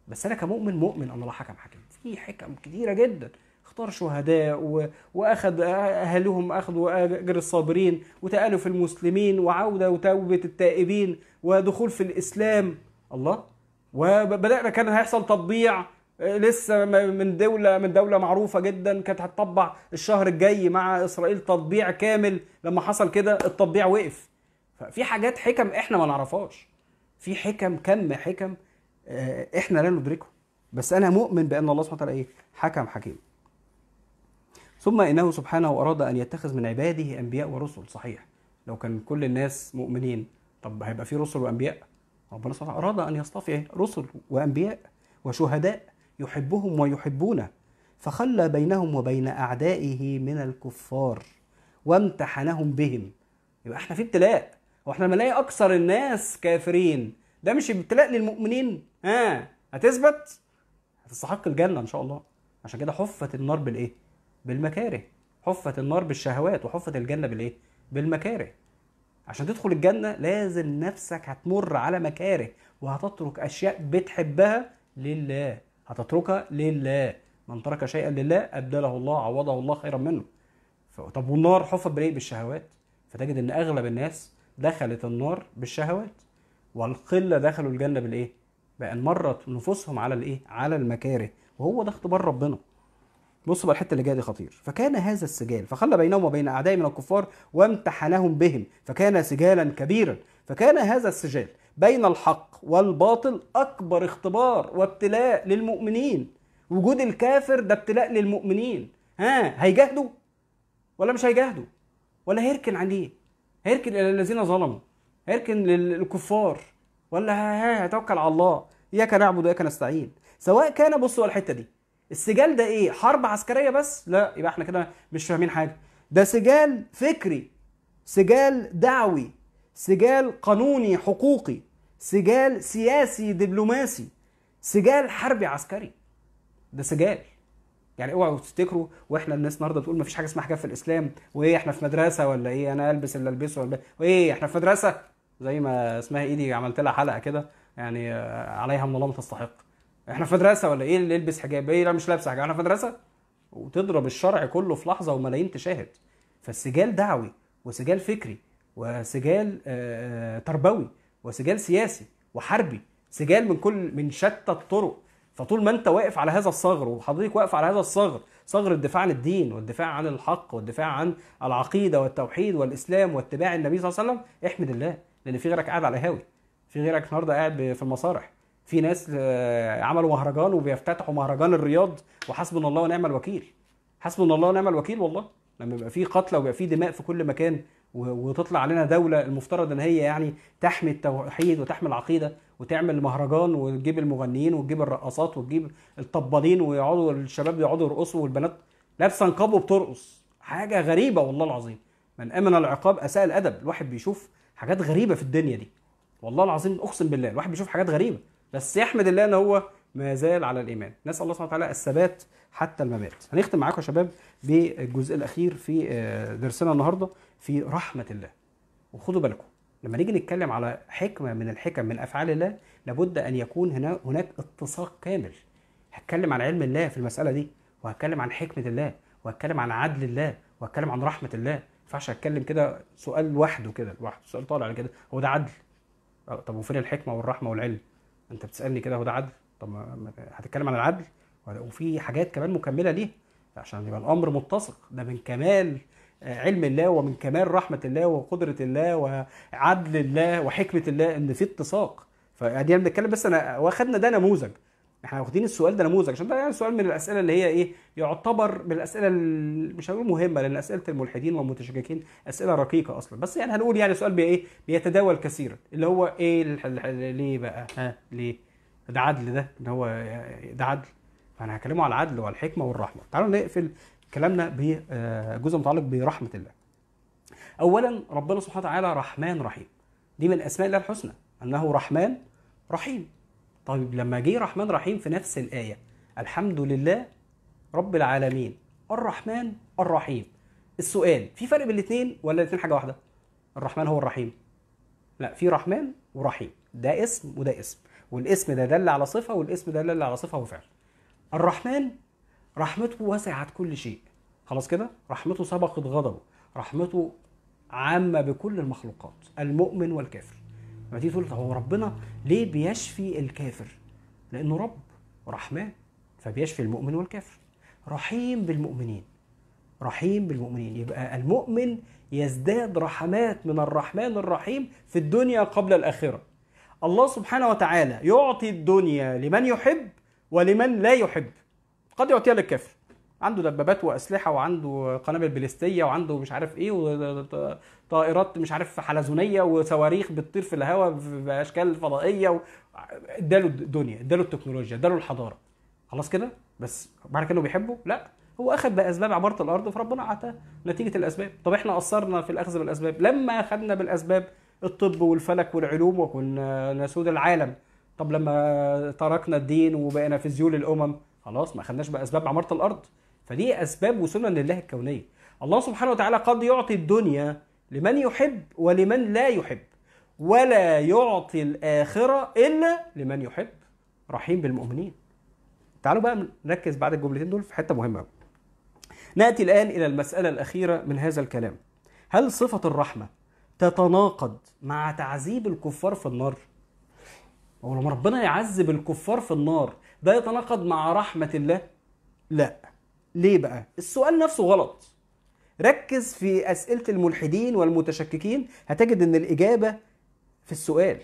بس انا كمؤمن مؤمن ان الله حكم حكم في حكم كتيره جدا اختار شهداء و... واخذ اهلهم اخذوا اجر الصابرين وتالف المسلمين وعوده وتوبه التائبين ودخول في الاسلام الله وبدانا كان هيحصل تطبيع لسه من دوله من دوله معروفه جدا كانت هتطبع الشهر الجاي مع اسرائيل تطبيع كامل لما حصل كده التطبيع وقف ففي حاجات حكم احنا ما نعرفهاش في حكم كم حكم آه، احنا لا ندركه بس انا مؤمن بان الله سبحانه وتعالى ايه حكم حكيم ثم انه سبحانه اراد ان يتخذ من عباده انبياء ورسل صحيح لو كان كل الناس مؤمنين طب هيبقى في رسل وانبياء ربنا سبحانه اراد ان يصطفي إيه؟ رسل وانبياء وشهداء يحبهم ويحبونه فخلى بينهم وبين اعدائه من الكفار وامتحنهم بهم يبقى احنا في ابتلاء واحنا لما نلاقي اكثر الناس كافرين ده مش ابتلاء للمؤمنين ها آه. هتثبت هتستحق الجنه ان شاء الله عشان كده حفت النار بالايه بالمكاره حفت النار بالشهوات وحفت الجنه بالايه بالمكاره عشان تدخل الجنه لازم نفسك هتمر على مكاره وهتترك اشياء بتحبها لله هتتركها لله من ترك شيئا لله ابدله الله عوضه الله خيرا منه طب والنار حفت بالايه بالشهوات فتجد ان اغلب الناس دخلت النار بالشهوات والقله دخلوا الجنه بالايه بان مرت نفوسهم على الايه على المكاره وهو ده اختبار ربنا بص بقى الحته اللي جايه دي خطير فكان هذا السجال فخلى بينهم وبين أعداء من الكفار وامتحنهم بهم فكان سجالا كبيرا فكان هذا السجال بين الحق والباطل اكبر اختبار وابتلاء للمؤمنين وجود الكافر ده ابتلاء للمؤمنين ها هيجاهدوا ولا مش هيجاهدوا ولا هيركن عليه هيركن الى الذين ظلموا هيركن للكفار ولا ها ها هتوكل على الله اياك نعبد واياك نستعين سواء كان بصوا الحته دي السجال ده ايه حرب عسكريه بس لا يبقى احنا كده مش فاهمين حاجه ده سجال فكري سجال دعوي سجال قانوني حقوقي سجال سياسي دبلوماسي سجال حربي عسكري ده سجال يعني اوعوا تفتكروا واحنا الناس النهارده بتقول مفيش حاجه اسمها حجاب في الاسلام وايه احنا في مدرسه ولا ايه انا البس اللي البسه ولا ايه احنا في مدرسه زي ما اسمها ايدي عملت لها حلقه كده يعني آه، عليها من الله ما تستحق احنا في مدرسه ولا ايه اللي يلبس حجاب ايه لا مش لابس حجاب احنا في مدرسه وتضرب الشرع كله في لحظه وملايين تشاهد فالسجال دعوي وسجال فكري وسجال آه، آه، تربوي وسجال سياسي وحربي سجال من كل من شتى الطرق فطول ما انت واقف على هذا الثغر وحضرتك واقف على هذا الثغر ثغر الدفاع عن الدين والدفاع عن الحق والدفاع عن العقيده والتوحيد والاسلام واتباع النبي صلى الله عليه وسلم احمد الله لان في غيرك قاعد على القهاوي في غيرك النهارده قاعد في المسارح في ناس آه، عملوا مهرجان وبيفتتحوا مهرجان الرياض وحسبنا الله ونعم الوكيل حسبنا الله ونعم الوكيل والله لما يبقى في قتلى ويبقى في دماء في كل مكان وتطلع علينا دوله المفترض ان هي يعني تحمي التوحيد وتحمي العقيده وتعمل مهرجان وتجيب المغنيين وتجيب الرقاصات وتجيب الطبالين ويقعدوا الشباب يقعدوا يرقصوا والبنات لابسه نقاب وبترقص حاجه غريبه والله العظيم من امن العقاب اساء الادب الواحد بيشوف حاجات غريبه في الدنيا دي والله العظيم اقسم بالله الواحد بيشوف حاجات غريبه بس يحمد الله ان هو ما زال على الايمان نسال الله سبحانه وتعالى الثبات حتى الممات هنختم معاكم يا شباب بالجزء الاخير في آه، درسنا النهارده في رحمه الله وخدوا بالكم لما نيجي نتكلم على حكمه من الحكم من افعال الله لابد ان يكون هنا هناك اتساق كامل هتكلم عن علم الله في المساله دي وهتكلم عن حكمه الله وهتكلم عن عدل الله وهتكلم عن رحمه الله ما ينفعش اتكلم كده سؤال لوحده كده لوحده سؤال طالع كده هو ده عدل آه، طب وفين الحكمه والرحمه والعلم انت بتسالني كده هو ده عدل طب هتتكلم عن العدل وفي حاجات كمان مكمله ليه عشان يبقى الامر متسق ده من كمال علم الله ومن كمال رحمه الله وقدره الله وعدل الله وحكمه الله ان في اتساق فدي بنتكلم بس انا واخدنا ده نموذج احنا واخدين السؤال ده نموذج عشان ده يعني سؤال من الاسئله اللي هي ايه يعتبر من الاسئله مش هنقول مهمه لان اسئله الملحدين والمتشككين اسئله رقيقه اصلا بس يعني هنقول يعني سؤال بايه بيتداول كثيرا اللي هو ايه ليه بقى ها ليه ده عدل ده ان هو ده عدل فانا هكلمه على العدل والحكمه والرحمه تعالوا نقفل كلامنا بجزء آه، متعلق برحمه الله اولا ربنا سبحانه وتعالى رحمن رحيم دي من اسماء الله الحسنى انه رحمن رحيم طيب لما جه رحمن رحيم في نفس الايه الحمد لله رب العالمين الرحمن الرحيم السؤال في فرق بين الاثنين ولا الاثنين حاجه واحده الرحمن هو الرحيم لا في رحمن ورحيم ده اسم وده اسم والاسم ده دل على صفه والاسم ده دل على صفه وفعل الرحمن رحمته وسعت كل شيء خلاص كده رحمته سبقت غضبه رحمته عامه بكل المخلوقات المؤمن والكافر لما تيجي تقول هو ربنا ليه بيشفي الكافر لانه رب رحمن فبيشفي المؤمن والكافر رحيم بالمؤمنين رحيم بالمؤمنين يبقى المؤمن يزداد رحمات من الرحمن الرحيم في الدنيا قبل الاخره الله سبحانه وتعالى يعطي الدنيا لمن يحب ولمن لا يحب قد يعطيها للكافر عنده دبابات واسلحه وعنده قنابل باليستيه وعنده مش عارف ايه وطائرات مش عارف حلزونيه وصواريخ بتطير في الهواء باشكال فضائيه و... اداله الدنيا اداله التكنولوجيا اداله الحضاره خلاص كده بس معنى كده بيحبه لا هو اخذ باسباب عماره الارض فربنا اعطاه نتيجه الاسباب طب احنا قصرنا في الاخذ بالاسباب لما اخذنا بالاسباب الطب والفلك والعلوم وكنا نسود العالم طب لما تركنا الدين وبقينا في ذيول الامم خلاص ما خدناش بقى اسباب عماره الارض فدي اسباب وسنن لله الكونيه الله سبحانه وتعالى قد يعطي الدنيا لمن يحب ولمن لا يحب ولا يعطي الاخره الا لمن يحب رحيم بالمؤمنين تعالوا بقى نركز بعد الجملتين دول في حته مهمه قوي ناتي الان الى المساله الاخيره من هذا الكلام هل صفه الرحمه تتناقض مع تعذيب الكفار في النار هو لما ربنا يعذب الكفار في النار ده يتناقض مع رحمة الله؟ لا ليه بقى؟ السؤال نفسه غلط ركز في أسئلة الملحدين والمتشككين هتجد إن الإجابة في السؤال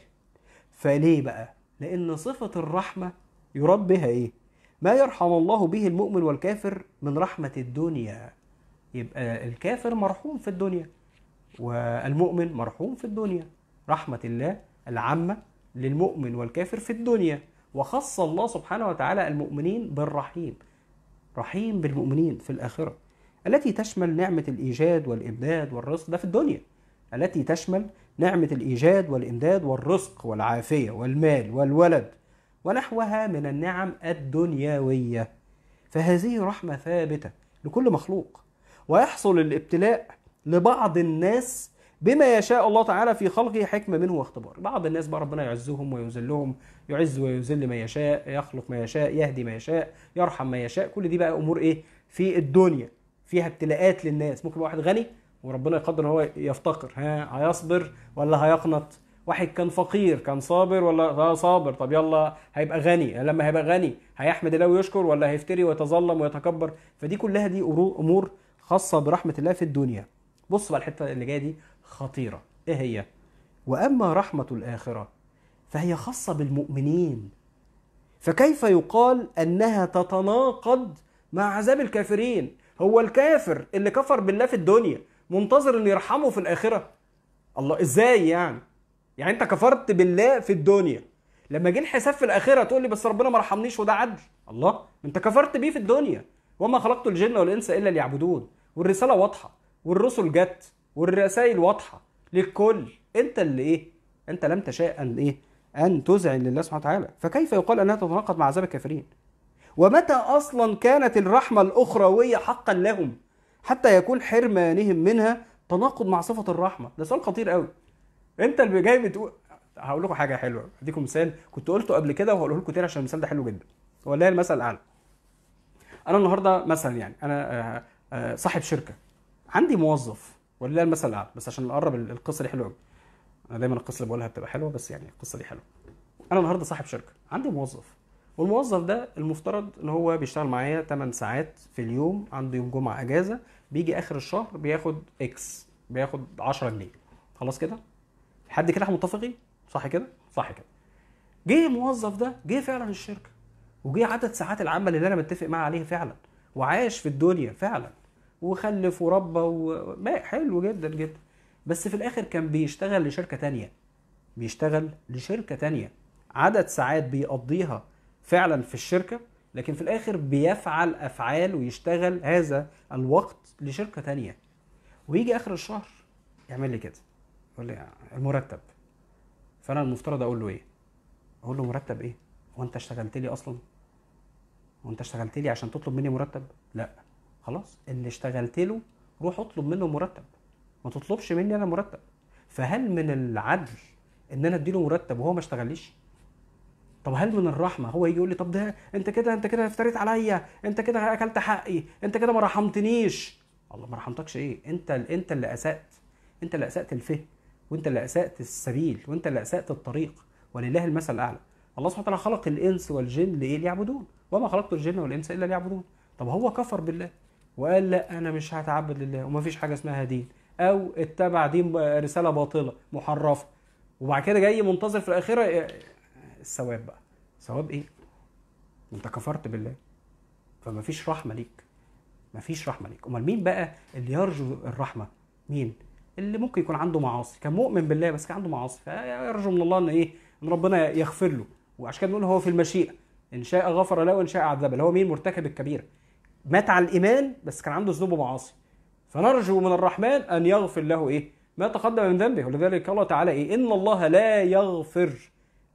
فليه بقى؟ لأن صفة الرحمة يراد بها إيه؟ ما يرحم الله به المؤمن والكافر من رحمة الدنيا يبقى الكافر مرحوم في الدنيا والمؤمن مرحوم في الدنيا رحمة الله العامة للمؤمن والكافر في الدنيا وخص الله سبحانه وتعالى المؤمنين بالرحيم رحيم بالمؤمنين في الآخرة التي تشمل نعمة الإيجاد والإمداد والرزق ده في الدنيا التي تشمل نعمة الإيجاد والإمداد والرزق والعافية والمال والولد ونحوها من النعم الدنيوية فهذه رحمة ثابتة لكل مخلوق ويحصل الابتلاء لبعض الناس بما يشاء الله تعالى في خلقه حكمة منه واختبار بعض الناس بقى ربنا يعزهم ويذلهم يعز ويذل ما يشاء يخلق ما يشاء يهدي ما يشاء يرحم ما يشاء كل دي بقى أمور إيه في الدنيا فيها ابتلاءات للناس ممكن واحد غني وربنا يقدر ان هو يفتقر ها هيصبر ولا هيقنط واحد كان فقير كان صابر ولا صابر طب يلا هيبقى غني لما هيبقى غني هيحمد الله ويشكر ولا هيفتري ويتظلم ويتكبر فدي كلها دي امور خاصه برحمه الله في الدنيا بص بقى الحته اللي جايه دي خطيرة إيه هي؟ وأما رحمة الآخرة فهي خاصة بالمؤمنين فكيف يقال أنها تتناقض مع عذاب الكافرين هو الكافر اللي كفر بالله في الدنيا منتظر ان يرحمه في الاخره الله ازاي يعني يعني انت كفرت بالله في الدنيا لما جه الحساب في الاخره تقول لي بس ربنا ما رحمنيش وده عدل الله انت كفرت بيه في الدنيا وما خلقت الجن والانس الا ليعبدون والرساله واضحه والرسل جت والرسائل واضحه للكل انت اللي ايه انت لم تشاء ان ايه ان تزعل لله سبحانه وتعالى فكيف يقال انها تتناقض مع عذاب الكافرين ومتى اصلا كانت الرحمه الاخرويه حقا لهم حتى يكون حرمانهم منها تناقض مع صفه الرحمه ده سؤال خطير قوي انت اللي جاي بتقول هقول لكم حاجه حلوه اديكم مثال كنت قلته قبل كده وهقوله لكم تاني عشان المثال ده حلو جدا هو هي المثل الاعلى انا النهارده مثلا يعني انا آه، آه، صاحب شركه عندي موظف ولله المثل الاعلى بس عشان نقرب القصه دي حلوه قوي انا دايما القصه اللي بقولها بتبقى حلوه بس يعني القصه دي حلوه انا النهارده صاحب شركه عندي موظف والموظف ده المفترض ان هو بيشتغل معايا 8 ساعات في اليوم عنده يوم جمعه اجازه بيجي اخر الشهر بياخد اكس بياخد 10 جنيه خلاص كده حد كده احنا متفقين صح كده صح كده جه الموظف ده جه فعلا الشركه وجه عدد ساعات العمل اللي انا متفق معاه عليه فعلا وعاش في الدنيا فعلا وخلف وربى و... حلو جدا جدا بس في الاخر كان بيشتغل لشركه تانية بيشتغل لشركه تانية عدد ساعات بيقضيها فعلا في الشركه لكن في الاخر بيفعل افعال ويشتغل هذا الوقت لشركه تانية ويجي اخر الشهر يعمل لي كده يقول لي المرتب فانا المفترض اقول له ايه اقول له مرتب ايه هو انت اشتغلت لي اصلا هو انت اشتغلت لي عشان تطلب مني مرتب لا خلاص اللي اشتغلت له روح اطلب منه مرتب ما تطلبش مني انا مرتب فهل من العدل ان انا اديله مرتب وهو ما اشتغلش طب هل من الرحمه هو يجي يقول لي طب ده انت كده انت كده افتريت عليا انت كده اكلت حقي انت كده ما رحمتنيش الله ما رحمتكش ايه انت انت اللي اسات انت اللي اسات الفهم وانت اللي اسات السبيل وانت اللي اسات الطريق ولله المثل الاعلى الله سبحانه وتعالى خلق الانس والجن ليه ليعبدون وما خلقت الجن والانس الا ليعبدون طب هو كفر بالله وقال لا انا مش هتعبد لله ومفيش حاجه اسمها دين او اتبع دين رساله باطله محرفه وبعد كده جاي منتظر في الاخره إيه، الثواب بقى ثواب ايه انت كفرت بالله فمفيش رحمه ليك مفيش رحمه ليك امال مين بقى اللي يرجو الرحمه مين اللي ممكن يكون عنده معاصي كان مؤمن بالله بس كان عنده معاصي فيرجو من الله ان ايه ان ربنا يغفر له وعشان كده بنقول هو في المشيئه ان شاء غفر له وان شاء عذبه اللي هو مين مرتكب الكبيره مات على الايمان بس كان عنده ذنوب ومعاصي فنرجو من الرحمن ان يغفر له ايه ما تقدم من ذنبه ولذلك قال تعالى ايه ان الله لا يغفر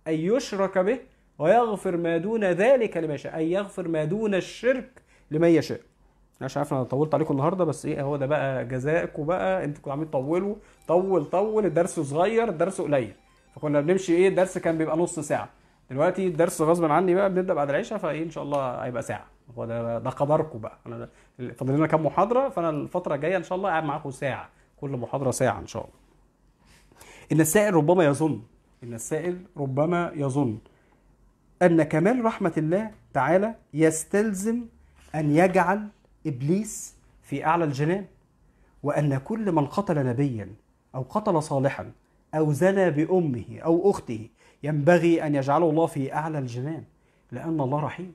ان يشرك به ويغفر ما دون ذلك لمن يشاء اي يغفر ما دون الشرك لمن يشاء مش عارف انا طولت عليكم النهارده بس ايه هو ده بقى جزائكم بقى انتوا كنتوا عاملين تطولوا طول طول الدرس صغير الدرس قليل فكنا بنمشي ايه الدرس كان بيبقى نص ساعه دلوقتي الدرس غصب عني بقى بنبدا بعد العشاء فايه ان شاء الله هيبقى ساعه هو ده ده قدركم بقى انا فاضل لنا كام محاضره فانا الفتره الجايه ان شاء الله قاعد معاكم ساعه كل محاضره ساعه ان شاء الله ان السائل ربما يظن ان السائل ربما يظن ان كمال رحمه الله تعالى يستلزم ان يجعل ابليس في اعلى الجنان وان كل من قتل نبيا او قتل صالحا او زنى بامه او اخته ينبغي ان يجعله الله في اعلى الجنان لان الله رحيم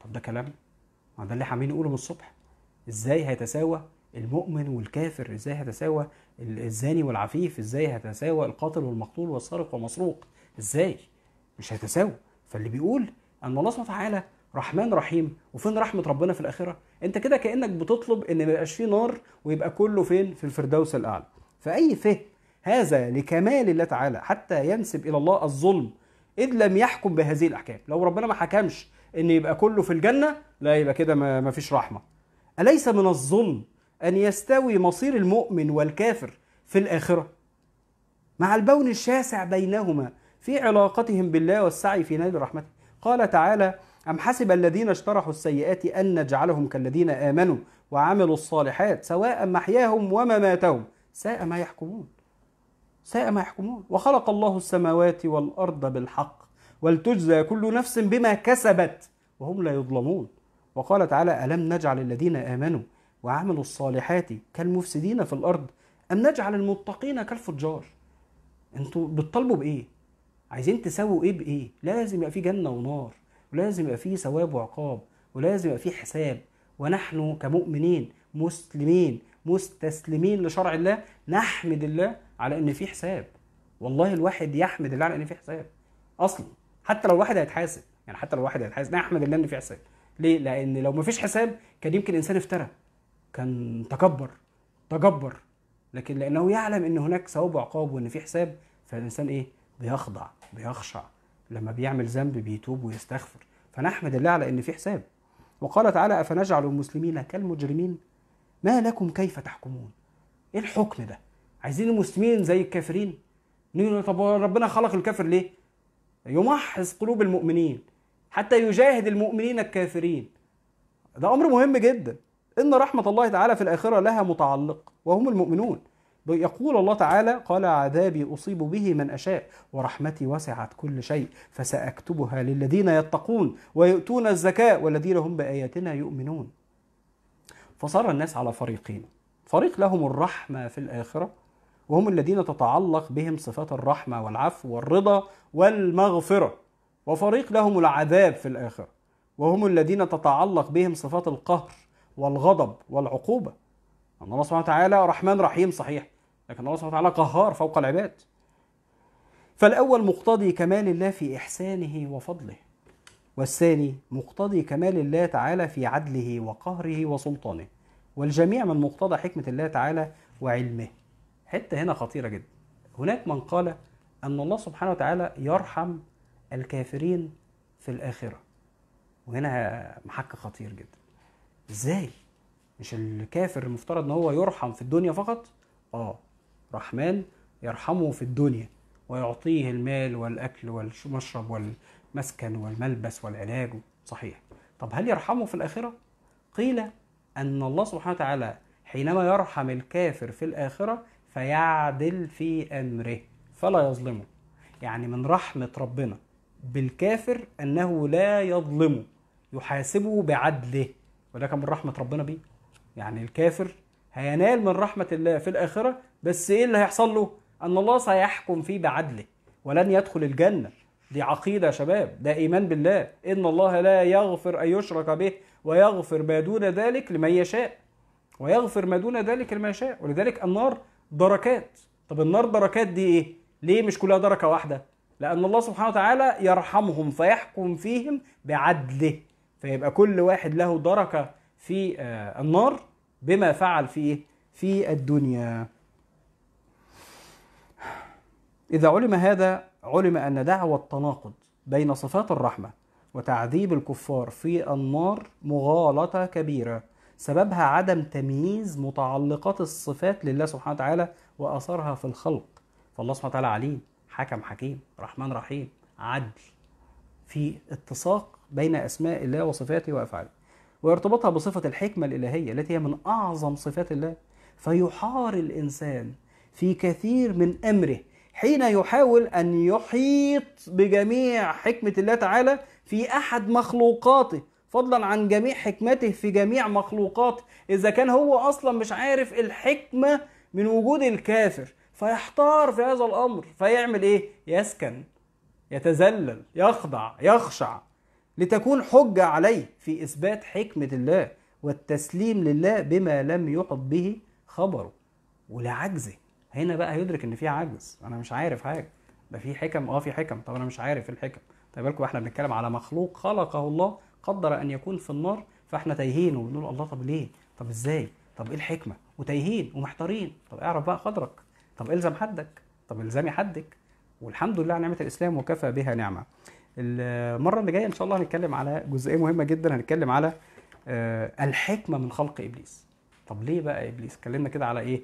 طب ده كلام ما ده اللي حامين نقوله من الصبح ازاي هيتساوى المؤمن والكافر ازاي هيتساوى الزاني والعفيف ازاي هيتساوى القاتل والمقتول والسارق والمسروق ازاي مش هيتساوى فاللي بيقول ان الله سبحانه وتعالى رحمن رحيم وفين رحمه ربنا في الاخره انت كده كانك بتطلب ان ما يبقاش فيه نار ويبقى كله فين في الفردوس الاعلى فاي فهم هذا لكمال الله تعالى حتى ينسب الى الله الظلم اذ لم يحكم بهذه الاحكام لو ربنا ما حكمش ان يبقى كله في الجنه لا يبقى كده ما فيش رحمه اليس من الظلم ان يستوي مصير المؤمن والكافر في الاخره مع البون الشاسع بينهما في علاقتهم بالله والسعي في نيل رحمته قال تعالى أم حسب الذين اجترحوا السيئات أن نجعلهم كالذين آمنوا وعملوا الصالحات سواء محياهم ومماتهم ساء ما يحكمون ساء ما يحكمون وخلق الله السماوات والأرض بالحق ولتجزى كل نفس بما كسبت وهم لا يظلمون وقال تعالى ألم نجعل الذين آمنوا وعملوا الصالحات كالمفسدين في الأرض أم نجعل المتقين كالفجار أنتوا بتطالبوا بإيه عايزين تساووا إيه بإيه لازم يبقى في جنة ونار ولازم يبقى في ثواب وعقاب ولازم يبقى في حساب ونحن كمؤمنين مسلمين مستسلمين لشرع الله نحمد الله على ان في حساب والله الواحد يحمد الله على ان في حساب اصلا حتى لو الواحد هيتحاسب يعني حتى لو الواحد هيتحاسب احمد الله ان في حساب ليه لان لو ما فيش حساب كان يمكن انسان افترى كان تكبر تجبر لكن لانه يعلم ان هناك ثواب وعقاب وان في حساب فالانسان ايه بيخضع بيخشع لما بيعمل ذنب بيتوب ويستغفر فنحمد الله على ان في حساب وقال تعالى افنجعل المسلمين كالمجرمين ما لكم كيف تحكمون ايه الحكم ده عايزين المسلمين زي الكافرين طب ربنا خلق الكافر ليه يمحص قلوب المؤمنين حتى يجاهد المؤمنين الكافرين ده امر مهم جدا ان رحمه الله تعالى في الاخره لها متعلق وهم المؤمنون يقول الله تعالى قال عذابي أصيب به من أشاء ورحمتي وسعت كل شيء فسأكتبها للذين يتقون ويؤتون الزكاة والذين هم بآياتنا يؤمنون فصار الناس على فريقين فريق لهم الرحمة في الآخرة وهم الذين تتعلق بهم صفات الرحمة والعفو والرضا والمغفرة وفريق لهم العذاب في الآخرة وهم الذين تتعلق بهم صفات القهر والغضب والعقوبة أن الله سبحانه وتعالى رحمن رحيم صحيح لكن الله سبحانه وتعالى قهار فوق العباد فالأول مقتضي كمال الله في إحسانه وفضله والثاني مقتضي كمال الله تعالى في عدله وقهره وسلطانه والجميع من مقتضى حكمة الله تعالى وعلمه حته هنا خطيره جدا هناك من قال ان الله سبحانه وتعالى يرحم الكافرين في الاخره وهنا محك خطير جدا ازاي مش الكافر المفترض ان هو يرحم في الدنيا فقط اه رحمن يرحمه في الدنيا ويعطيه المال والاكل والمشرب والمسكن والملبس والعلاج صحيح طب هل يرحمه في الاخره قيل ان الله سبحانه وتعالى حينما يرحم الكافر في الاخره فيعدل في امره فلا يظلمه يعني من رحمه ربنا بالكافر انه لا يظلمه يحاسبه بعدله وده كان من رحمه ربنا بيه يعني الكافر هينال من رحمه الله في الاخره بس ايه اللي هيحصل له ان الله سيحكم فيه بعدله ولن يدخل الجنه دي عقيدة يا شباب ده إيمان بالله إن الله لا يغفر أن يشرك به ويغفر ما دون ذلك لمن يشاء ويغفر ما دون ذلك لمن يشاء ولذلك النار دركات طب النار دركات دي ايه ليه مش كلها دركه واحده لان الله سبحانه وتعالى يرحمهم فيحكم فيهم بعدله فيبقى كل واحد له دركه في آه، النار بما فعل في ايه في الدنيا اذا علم هذا علم ان دعوى التناقض بين صفات الرحمه وتعذيب الكفار في النار مغالطه كبيره سببها عدم تمييز متعلقات الصفات لله سبحانه وتعالى واثرها في الخلق فالله سبحانه وتعالى عليم حكم حكيم رحمن رحيم عدل في اتساق بين اسماء الله وصفاته وافعاله وارتباطها بصفه الحكمه الالهيه التي هي من اعظم صفات الله فيحار الانسان في كثير من امره حين يحاول ان يحيط بجميع حكمه الله تعالى في احد مخلوقاته فضلا عن جميع حكمته في جميع مخلوقاته اذا كان هو اصلا مش عارف الحكمه من وجود الكافر فيحتار في هذا الامر فيعمل ايه يسكن يتذلل يخضع يخشع لتكون حجه عليه في اثبات حكمه الله والتسليم لله بما لم يحط به خبره ولعجزه هنا بقى هيدرك ان في عجز انا مش عارف حاجه ده في حكم اه في حكم طب انا مش عارف الحكم طيب بالكم احنا بنتكلم على مخلوق خلقه الله قدر ان يكون في النار فاحنا تايهين وبنقول الله طب ليه طب ازاي طب ايه الحكمه وتايهين ومحتارين طب اعرف بقى قدرك طب الزم حدك طب الزمي حدك والحمد لله على نعمه الاسلام وكفى بها نعمه المره اللي جايه ان شاء الله هنتكلم على جزئيه مهمه جدا هنتكلم على آه، الحكمه من خلق ابليس طب ليه بقى ابليس اتكلمنا كده على ايه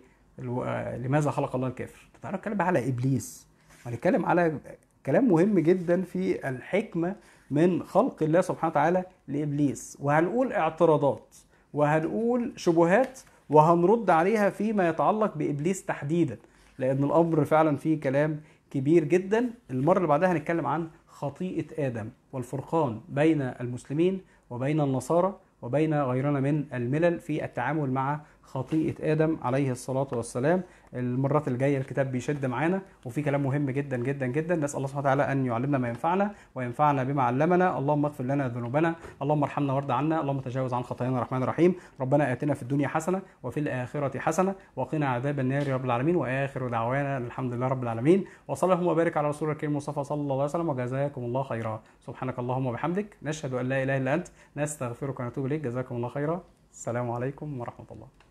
آه، لماذا خلق الله الكافر تعالوا نتكلم على ابليس هنتكلم على كلام مهم جدا في الحكمه من خلق الله سبحانه وتعالى لابليس وهنقول اعتراضات وهنقول شبهات وهنرد عليها فيما يتعلق بابليس تحديدا لان الامر فعلا فيه كلام كبير جدا المره اللي بعدها هنتكلم عن خطيئه ادم والفرقان بين المسلمين وبين النصارى وبين غيرنا من الملل في التعامل مع خطيئه ادم عليه الصلاه والسلام المرات الجايه الكتاب بيشد معانا وفي كلام مهم جدا جدا جدا نسال الله سبحانه وتعالى ان يعلمنا ما ينفعنا وينفعنا بما علمنا اللهم اغفر لنا ذنوبنا اللهم ارحمنا وارض عنا اللهم تجاوز عن خطايانا الرحمن الرحيم ربنا اتنا في الدنيا حسنه وفي الاخره حسنه وقنا عذاب النار يا رب العالمين واخر دعوانا الحمد لله رب العالمين وصلى اللهم وبارك على رسول الكريم المصطفى صلى الله عليه وسلم وجزاكم الله خيرا سبحانك اللهم وبحمدك نشهد ان لا اله الا انت نستغفرك ونتوب اليك جزاكم الله خيرا السلام عليكم ورحمه الله